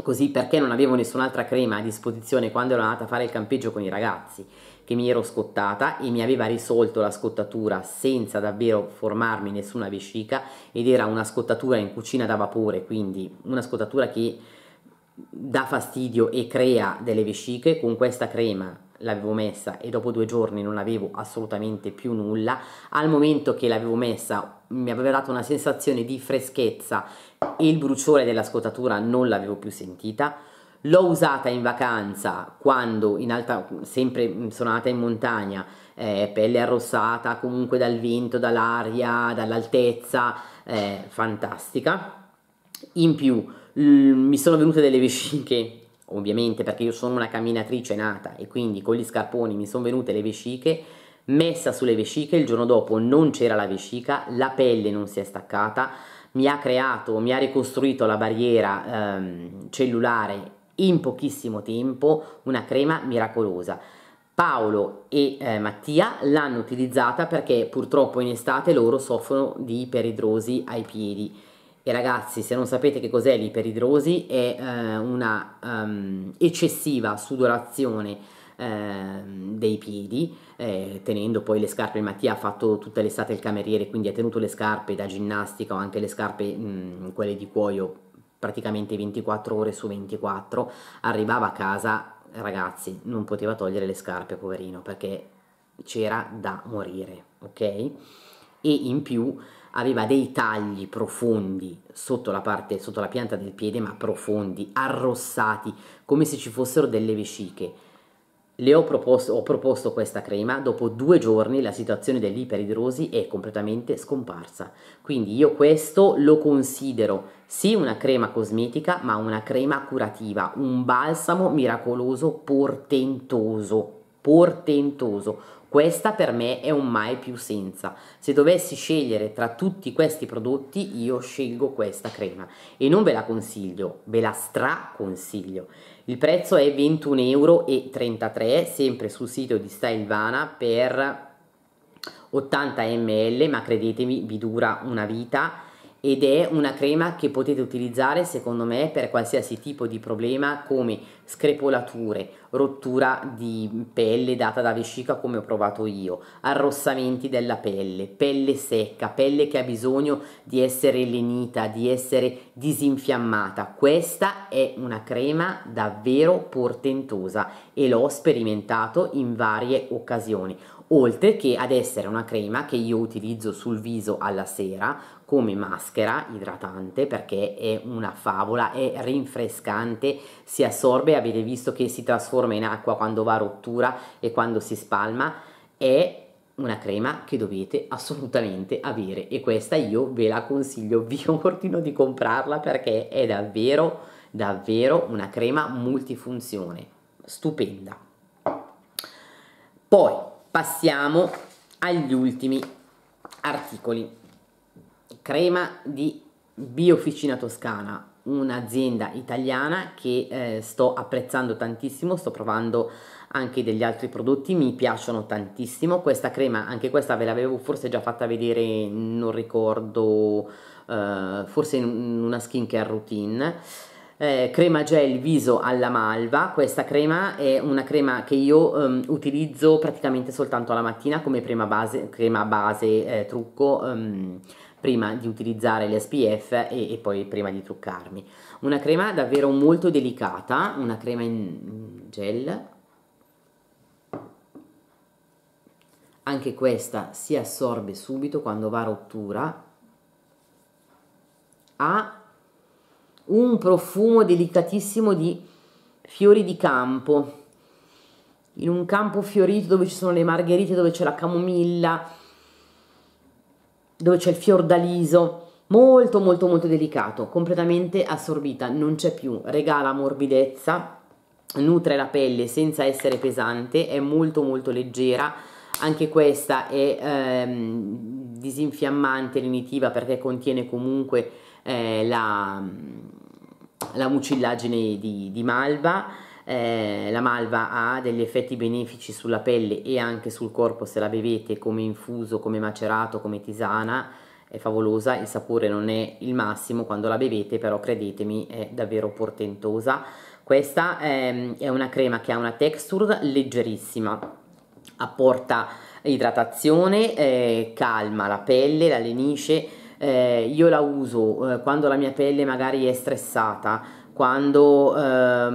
così perché non avevo nessun'altra crema a disposizione quando ero andata a fare il campeggio con i ragazzi che mi ero scottata e mi aveva risolto la scottatura senza davvero formarmi nessuna vescica ed era una scottatura in cucina da vapore, quindi una scottatura che dà fastidio e crea delle vesciche con questa crema l'avevo messa e dopo due giorni non avevo assolutamente più nulla al momento che l'avevo messa mi aveva dato una sensazione di freschezza e il bruciore della scottatura non l'avevo più sentita l'ho usata in vacanza quando in alta, sempre mm, sono andata in montagna, eh, pelle arrossata comunque dal vento, dall'aria, dall'altezza, eh, fantastica. In più mi sono venute delle vesciche, ovviamente perché io sono una camminatrice nata e quindi con gli scarponi mi sono venute le vesciche, messa sulle vesciche, il giorno dopo non c'era la vescica, la pelle non si è staccata, mi ha creato, mi ha ricostruito la barriera ehm, cellulare in pochissimo tempo una crema miracolosa. Paolo e eh, Mattia l'hanno utilizzata perché purtroppo in estate loro soffrono di iperidrosi ai piedi. E ragazzi, se non sapete che cos'è l'iperidrosi, è eh, una um, eccessiva sudorazione ehm, dei piedi, eh, tenendo poi le scarpe. Mattia ha fatto tutta l'estate il cameriere, quindi ha tenuto le scarpe da ginnastica o anche le scarpe, mh, mm, quelle di cuoio praticamente 24 ore su 24, arrivava a casa, ragazzi, non poteva togliere le scarpe, poverino, perché c'era da morire, ok? E in più aveva dei tagli profondi sotto la parte, sotto la pianta del piede, ma profondi, arrossati, come se ci fossero delle vesciche le ho proposto, ho proposto questa crema, dopo due giorni la situazione dell'iperidrosi è completamente scomparsa. Quindi io questo lo considero sì una crema cosmetica, ma una crema curativa, un balsamo miracoloso portentoso, portentoso. Questa per me è un mai più senza. Se dovessi scegliere tra tutti questi prodotti, io scelgo questa crema e non ve la consiglio, ve la straconsiglio. Il prezzo è 21,33 euro, sempre sul sito di Stylevana per 80 ml, ma credetemi vi dura una vita ed è una crema che potete utilizzare secondo me per qualsiasi tipo di problema come screpolature, rottura di pelle data da vescica come ho provato io, arrossamenti della pelle, pelle secca, pelle che ha bisogno di essere lenita, di essere disinfiammata. Questa è una crema davvero portentosa e l'ho sperimentato in varie occasioni oltre che ad essere una crema che io utilizzo sul viso alla sera come maschera idratante perché è una favola, è rinfrescante, si assorbe, avete visto che si trasforma in acqua quando va a rottura e quando si spalma, è una crema che dovete assolutamente avere e questa io ve la consiglio, vi ordino di comprarla perché è davvero davvero una crema multifunzione, stupenda. Poi passiamo agli ultimi articoli crema di Bioficina Toscana, un'azienda italiana che eh, sto apprezzando tantissimo, sto provando anche degli altri prodotti, mi piacciono tantissimo. Questa crema, anche questa ve l'avevo forse già fatta vedere, non ricordo, eh, forse in una skincare routine. Eh, crema gel viso alla malva, questa crema è una crema che io ehm, utilizzo praticamente soltanto alla mattina come prima base, crema base eh, trucco ehm, prima di utilizzare l'SPF e, e, poi prima di truccarmi. Una crema davvero molto delicata, una crema in gel. Anche questa si assorbe subito quando va a rottura. Ha un profumo delicatissimo di fiori di campo. In un campo fiorito dove ci sono le margherite, dove c'è la camomilla, dove c'è il fiordaliso, molto molto molto delicato, completamente assorbita, non c'è più, regala morbidezza, nutre la pelle senza essere pesante, è molto molto leggera, anche questa è ehm, disinfiammante, lenitiva perché contiene comunque eh, la, la mucillagine di, di malva, eh, la malva ha degli effetti benefici sulla pelle e anche sul corpo se la bevete come infuso, come macerato, come tisana è favolosa, il sapore non è il massimo quando la bevete però credetemi è davvero portentosa questa ehm, è una crema che ha una texture leggerissima apporta idratazione, eh, calma la pelle, la lenisce eh, io la uso eh, quando la mia pelle magari è stressata quando ehm,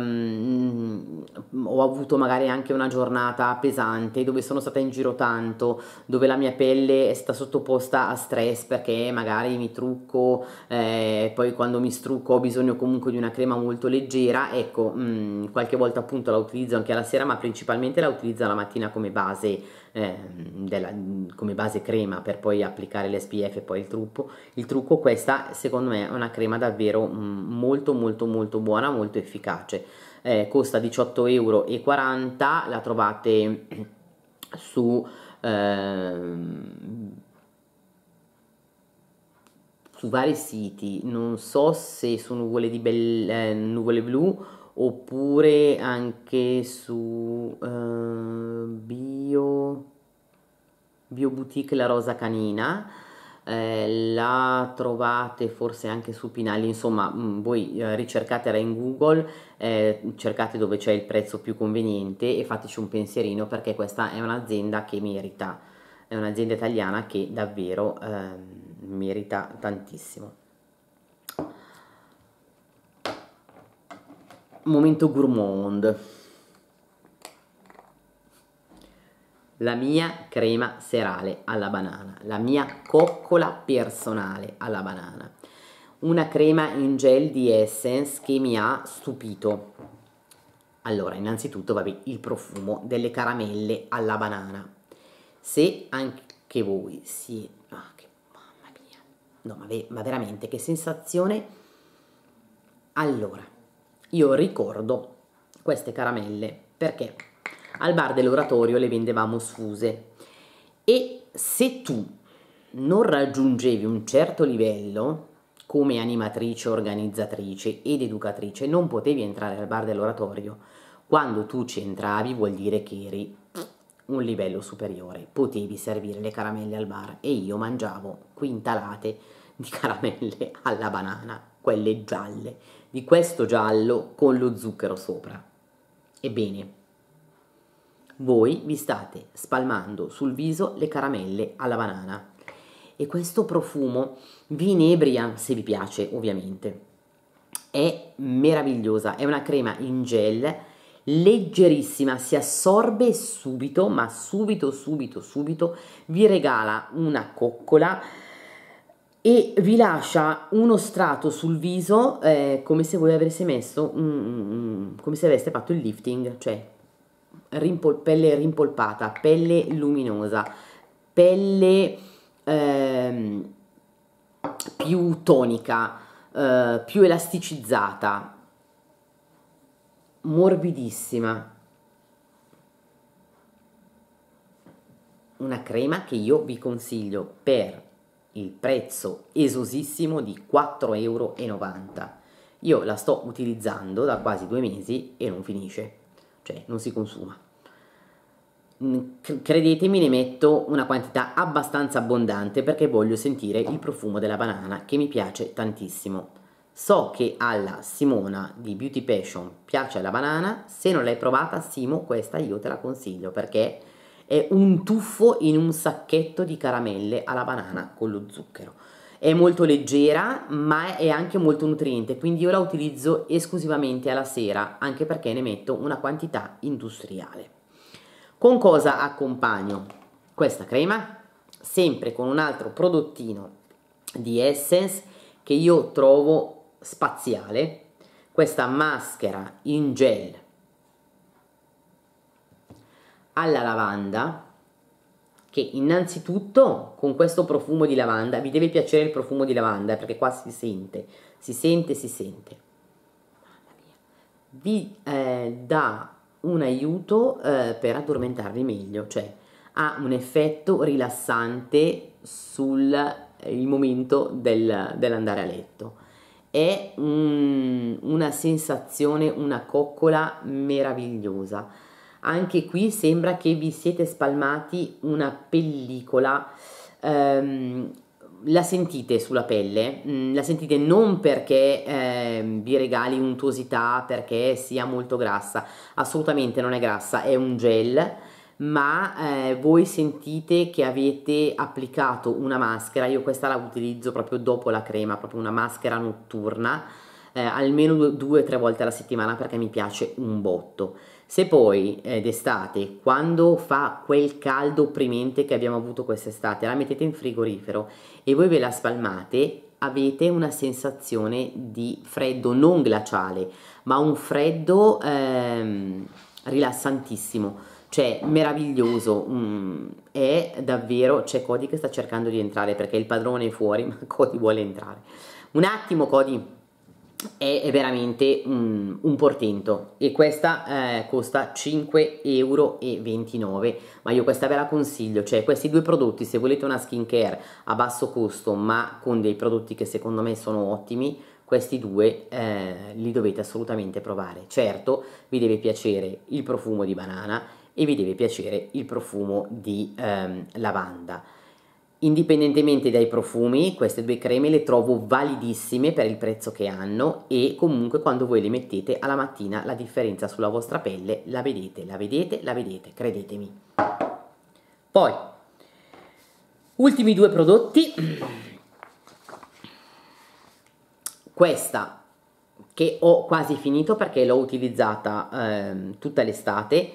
mm, ho avuto magari anche una giornata pesante dove sono stata in giro tanto, dove la mia pelle è stata sottoposta a stress perché magari mi trucco, eh, poi quando mi strucco ho bisogno comunque di una crema molto leggera, ecco, mh, mm, qualche volta appunto la utilizzo anche alla sera ma principalmente la utilizzo la mattina come base Ehm, della, come base crema per poi applicare l'SPF e poi il trucco il trucco questa secondo me è una crema davvero mm, molto molto molto buona molto efficace eh, costa 18,40 euro la trovate su eh, su vari siti non so se su nuvole, di bel, eh, nuvole blu oppure anche su eh, bio, bio Boutique La Rosa Canina. Eh, la trovate forse anche su Pinali, insomma mh, mm, voi eh, ricercatela in Google, eh, cercate dove c'è il prezzo più conveniente e fateci un pensierino perché questa è un'azienda che merita, è un'azienda italiana che davvero ehm, merita tantissimo. momento gourmand. La mia crema serale alla banana, la mia coccola personale alla banana. Una crema in gel di Essence che mi ha stupito. Allora, innanzitutto, vabbè, il profumo delle caramelle alla banana. Se anche voi siete... Ah, che... Mamma mia. No, ma, ve... ma veramente, che sensazione... Allora, io ricordo queste caramelle perché al bar dell'oratorio le vendevamo sfuse e se tu non raggiungevi un certo livello come animatrice, organizzatrice ed educatrice non potevi entrare al bar dell'oratorio. Quando tu ci entravi vuol dire che eri un livello superiore, potevi servire le caramelle al bar e io mangiavo quintalate di caramelle alla banana, quelle gialle di questo giallo con lo zucchero sopra. Ebbene, voi vi state spalmando sul viso le caramelle alla banana e questo profumo vi inebria se vi piace ovviamente. È meravigliosa, è una crema in gel leggerissima, si assorbe subito, ma subito, subito, subito, vi regala una coccola e vi lascia uno strato sul viso eh, come se voi aveste messo, un, un, come se aveste fatto il lifting, cioè rimpol pelle rimpolpata, pelle luminosa, pelle ehm, più tonica, eh, più elasticizzata, morbidissima. Una crema che io vi consiglio per il prezzo esosissimo di 4,90 euro. Io la sto utilizzando da quasi due mesi e non finisce, cioè non si consuma. Mm, credetemi, ne metto una quantità abbastanza abbondante perché voglio sentire il profumo della banana che mi piace tantissimo. So che alla Simona di Beauty Passion piace la banana, se non l'hai provata Simo questa io te la consiglio perché è un tuffo in un sacchetto di caramelle alla banana con lo zucchero. È molto leggera ma è anche molto nutriente, quindi io la utilizzo esclusivamente alla sera, anche perché ne metto una quantità industriale. Con cosa accompagno questa crema? Sempre con un altro prodottino di Essence che io trovo spaziale, questa maschera in gel alla lavanda, che innanzitutto con questo profumo di lavanda, vi deve piacere il profumo di lavanda, eh, perché qua si sente, si sente, si sente, vi eh, dà un aiuto eh, per addormentarvi meglio, cioè ha un effetto rilassante sul eh, momento del, dell'andare a letto. È un, una sensazione, una coccola meravigliosa anche qui sembra che vi siete spalmati una pellicola. Ehm, la sentite sulla pelle, mh, mm, la sentite non perché eh, vi regali untuosità, perché sia molto grassa, assolutamente non è grassa, è un gel, ma eh, voi sentite che avete applicato una maschera, io questa la utilizzo proprio dopo la crema, proprio una maschera notturna, eh, almeno due o tre volte alla settimana perché mi piace un botto. Se poi eh, d'estate, quando fa quel caldo opprimente che abbiamo avuto quest'estate, la mettete in frigorifero e voi ve la spalmate, avete una sensazione di freddo non glaciale, ma un freddo ehm, rilassantissimo cioè meraviglioso mm, è davvero c'è Cody che sta cercando di entrare perché il padrone è fuori ma Cody vuole entrare un attimo Cody è, veramente un, un, portento e questa eh, costa 5,29 euro ma io questa ve la consiglio cioè questi due prodotti se volete una skincare a basso costo ma con dei prodotti che secondo me sono ottimi questi due eh, li dovete assolutamente provare certo vi deve piacere il profumo di banana e vi deve piacere il profumo di ehm, lavanda Indipendentemente dai profumi, queste due creme le trovo validissime per il prezzo che hanno e comunque quando voi le mettete alla mattina la differenza sulla vostra pelle la vedete, la vedete, la vedete, credetemi. Poi, ultimi due prodotti. Questa che ho quasi finito perché l'ho utilizzata eh, tutta l'estate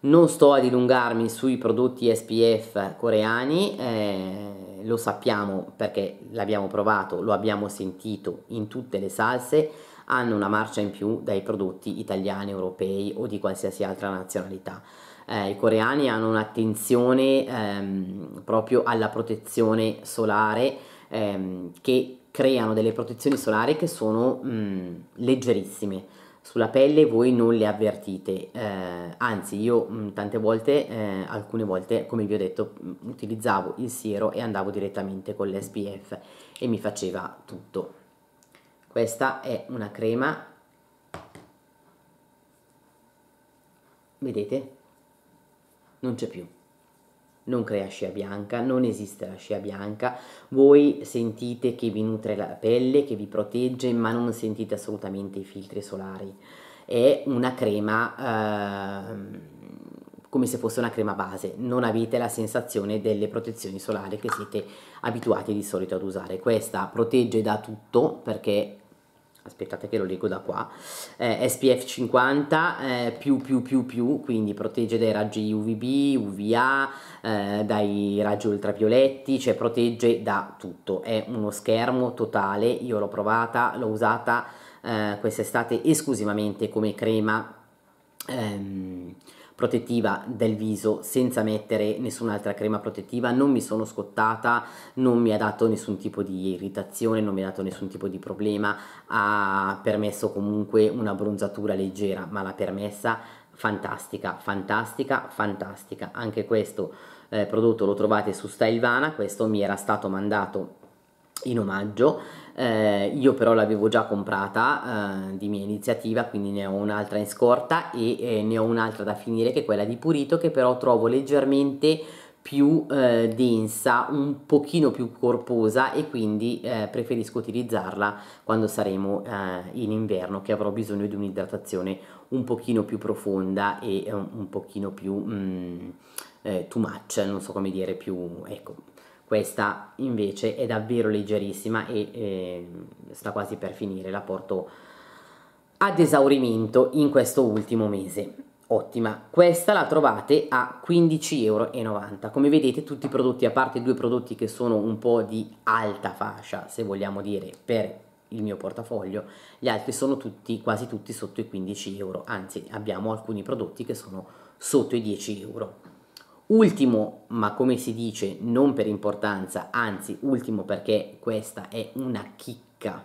non sto a dilungarmi sui prodotti SPF coreani, eh, lo sappiamo perché l'abbiamo provato, lo abbiamo sentito in tutte le salse, hanno una marcia in più dai prodotti italiani, europei o di qualsiasi altra nazionalità. Eh, I coreani hanno un'attenzione ehm, proprio alla protezione solare ehm, che creano delle protezioni solari che sono mh, mm, leggerissime sulla pelle voi non le avvertite, eh, anzi io mh, mm, tante volte, eh, alcune volte come vi ho detto, mh, mm, utilizzavo il siero e andavo direttamente con l'SPF e mi faceva tutto. Questa è una crema, vedete? Non c'è più non crea scia bianca, non esiste la scia bianca, voi sentite che vi nutre la pelle, che vi protegge, ma non sentite assolutamente i filtri solari. È una crema eh, come se fosse una crema base, non avete la sensazione delle protezioni solari che siete abituati di solito ad usare. Questa protegge da tutto perché aspettate che lo leggo da qua, eh, SPF 50 eh, più più più più, quindi protegge dai raggi UVB, UVA, eh, dai raggi ultravioletti, cioè protegge da tutto, è uno schermo totale, io l'ho provata, l'ho usata eh, quest'estate esclusivamente come crema. Ehm, protettiva del viso senza mettere nessun'altra crema protettiva, non mi sono scottata, non mi ha dato nessun tipo di irritazione, non mi ha dato nessun tipo di problema, ha permesso comunque una bronzatura leggera, ma l'ha permessa fantastica, fantastica, fantastica. Anche questo eh, prodotto lo trovate su Stylevana, questo mi era stato mandato in omaggio eh, io però l'avevo già comprata eh, di mia iniziativa quindi ne ho un'altra in scorta e eh, ne ho un'altra da finire che è quella di Purito che però trovo leggermente più eh, densa un pochino più corposa e quindi eh, preferisco utilizzarla quando saremo eh, in inverno che avrò bisogno di un'idratazione un pochino più profonda e un, un pochino più mm, too much non so come dire più ecco questa invece è davvero leggerissima e eh, sta quasi per finire, la porto ad esaurimento in questo ultimo mese. Ottima, questa la trovate a 15,90 euro. Come vedete tutti i prodotti, a parte due prodotti che sono un po' di alta fascia, se vogliamo dire, per il mio portafoglio, gli altri sono tutti, quasi tutti sotto i 15 euro, anzi abbiamo alcuni prodotti che sono sotto i 10 euro. Ultimo, ma come si dice, non per importanza, anzi ultimo perché questa è una chicca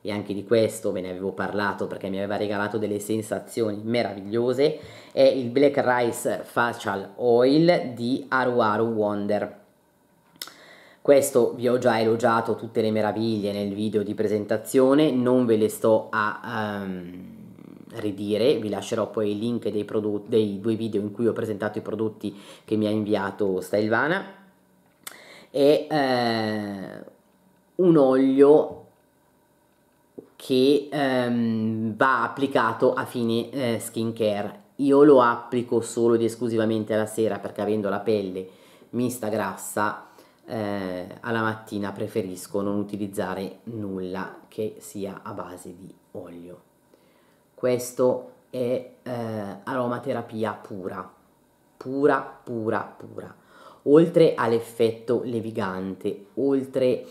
e anche di questo ve ne avevo parlato perché mi aveva regalato delle sensazioni meravigliose, è il Black Rice Facial Oil di Aru Aru Wonder. Questo vi ho già elogiato tutte le meraviglie nel video di presentazione, non ve le sto a... Um, ridire, vi lascerò poi il link dei, prodotti, dei due video in cui ho presentato i prodotti che mi ha inviato Stelvana, è eh, un olio che ehm, va applicato a fine eh, skincare. Io lo applico solo ed esclusivamente alla sera perché avendo la pelle mista grassa eh, alla mattina preferisco non utilizzare nulla che sia a base di olio. Questo è eh, aromaterapia pura, pura, pura, pura. Oltre all'effetto levigante, oltre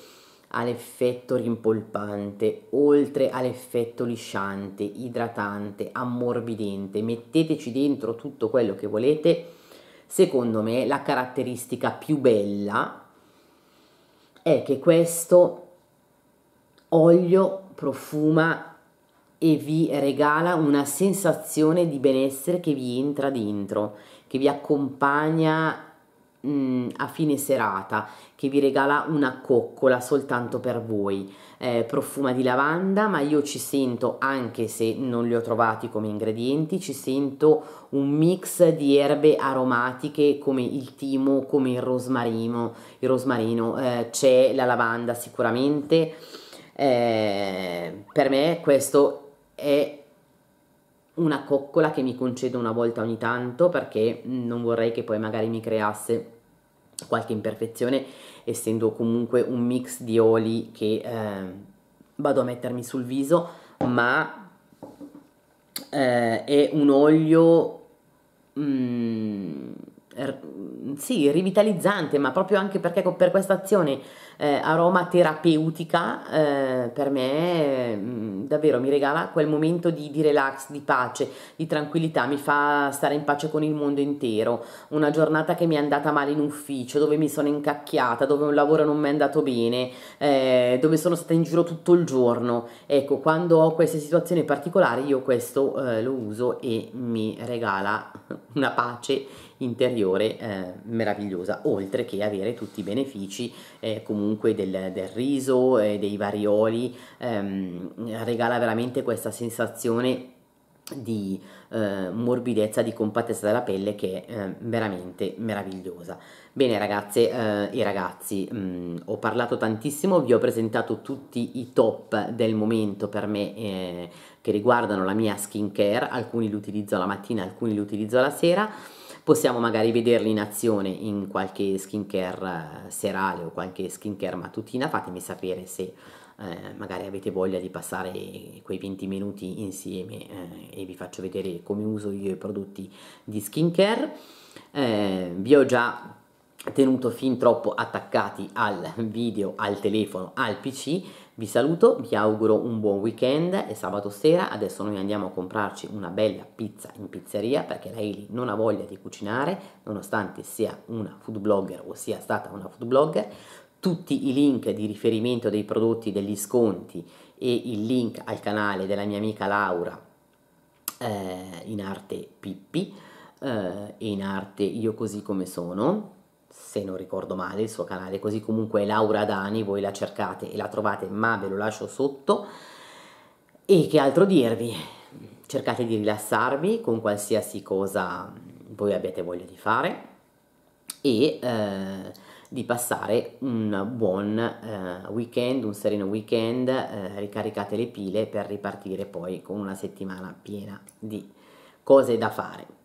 all'effetto rimpolpante, oltre all'effetto lisciante, idratante, ammorbidente, metteteci dentro tutto quello che volete. Secondo me la caratteristica più bella è che questo olio profuma e vi regala una sensazione di benessere che vi entra dentro, che vi accompagna mm, a fine serata, che vi regala una coccola soltanto per voi. Eh, profuma di lavanda, ma io ci sento, anche se non li ho trovati come ingredienti, ci sento un mix di erbe aromatiche come il timo, come il rosmarino, il rosmarino eh, c'è la lavanda sicuramente. Eh, per me questo è una coccola che mi concedo una volta ogni tanto perché non vorrei che poi magari mi creasse qualche imperfezione essendo comunque un mix di oli che eh, vado a mettermi sul viso ma eh, è un olio mm, Er, sì, rivitalizzante, ma proprio anche perché ecco, per questa azione eh, aromaterapeutica eh, per me eh, davvero mi regala quel momento di, di, relax, di pace, di tranquillità, mi fa stare in pace con il mondo intero. Una giornata che mi è andata male in ufficio, dove mi sono incacchiata, dove un lavoro non mi è andato bene, eh, dove sono stata in giro tutto il giorno. Ecco, quando ho queste situazioni particolari io questo eh, lo uso e mi regala una pace interiore eh, meravigliosa, oltre che avere tutti i benefici eh, comunque del, del riso, eh, dei varioli, ehm, regala veramente questa sensazione di eh, morbidezza, di compattezza della pelle che è eh, veramente meravigliosa. Bene ragazze eh, e ragazzi, mh, mm, ho parlato tantissimo, vi ho presentato tutti i top del momento per me eh, che riguardano la mia skincare, alcuni li utilizzo la mattina, alcuni li utilizzo la sera possiamo magari vederli in azione in qualche skincare eh, serale o qualche skincare mattutina, fatemi sapere se eh, magari avete voglia di passare quei 20 minuti insieme eh, e vi faccio vedere come uso io i prodotti di skincare. Eh, vi ho già tenuto fin troppo attaccati al video, al telefono, al PC, vi saluto, vi auguro un buon weekend e sabato sera adesso noi andiamo a comprarci una bella pizza in pizzeria perché la Eli non ha voglia di cucinare nonostante sia una food blogger o sia stata una food blogger. Tutti i link di riferimento dei prodotti, degli sconti e il link al canale della mia amica Laura eh, in arte Pippi eh, e in arte Io così come sono se non ricordo male il suo canale, così comunque Laura Dani, voi la cercate e la trovate, ma ve lo lascio sotto. E che altro dirvi? Cercate di rilassarvi con qualsiasi cosa voi abbiate voglia di fare e eh, di passare un buon eh, weekend, un sereno weekend, eh, ricaricate le pile per ripartire poi con una settimana piena di cose da fare.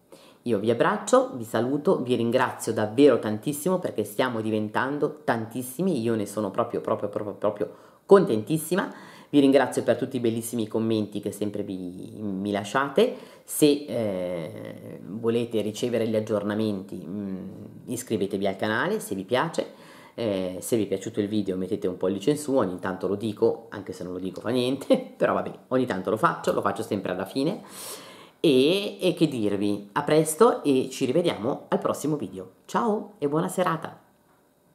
Io vi abbraccio, vi saluto, vi ringrazio davvero tantissimo perché stiamo diventando tantissimi, io ne sono proprio, proprio, proprio, proprio contentissima. Vi ringrazio per tutti i bellissimi commenti che sempre vi, mi lasciate. Se eh, volete ricevere gli aggiornamenti mh, mm, iscrivetevi al canale se vi piace. Eh, se vi è piaciuto il video mettete un pollice in su, ogni tanto lo dico, anche se non lo dico fa niente, però va ogni tanto lo faccio, lo faccio sempre alla fine. E, e che dirvi, a presto e ci rivediamo al prossimo video. Ciao e buona serata!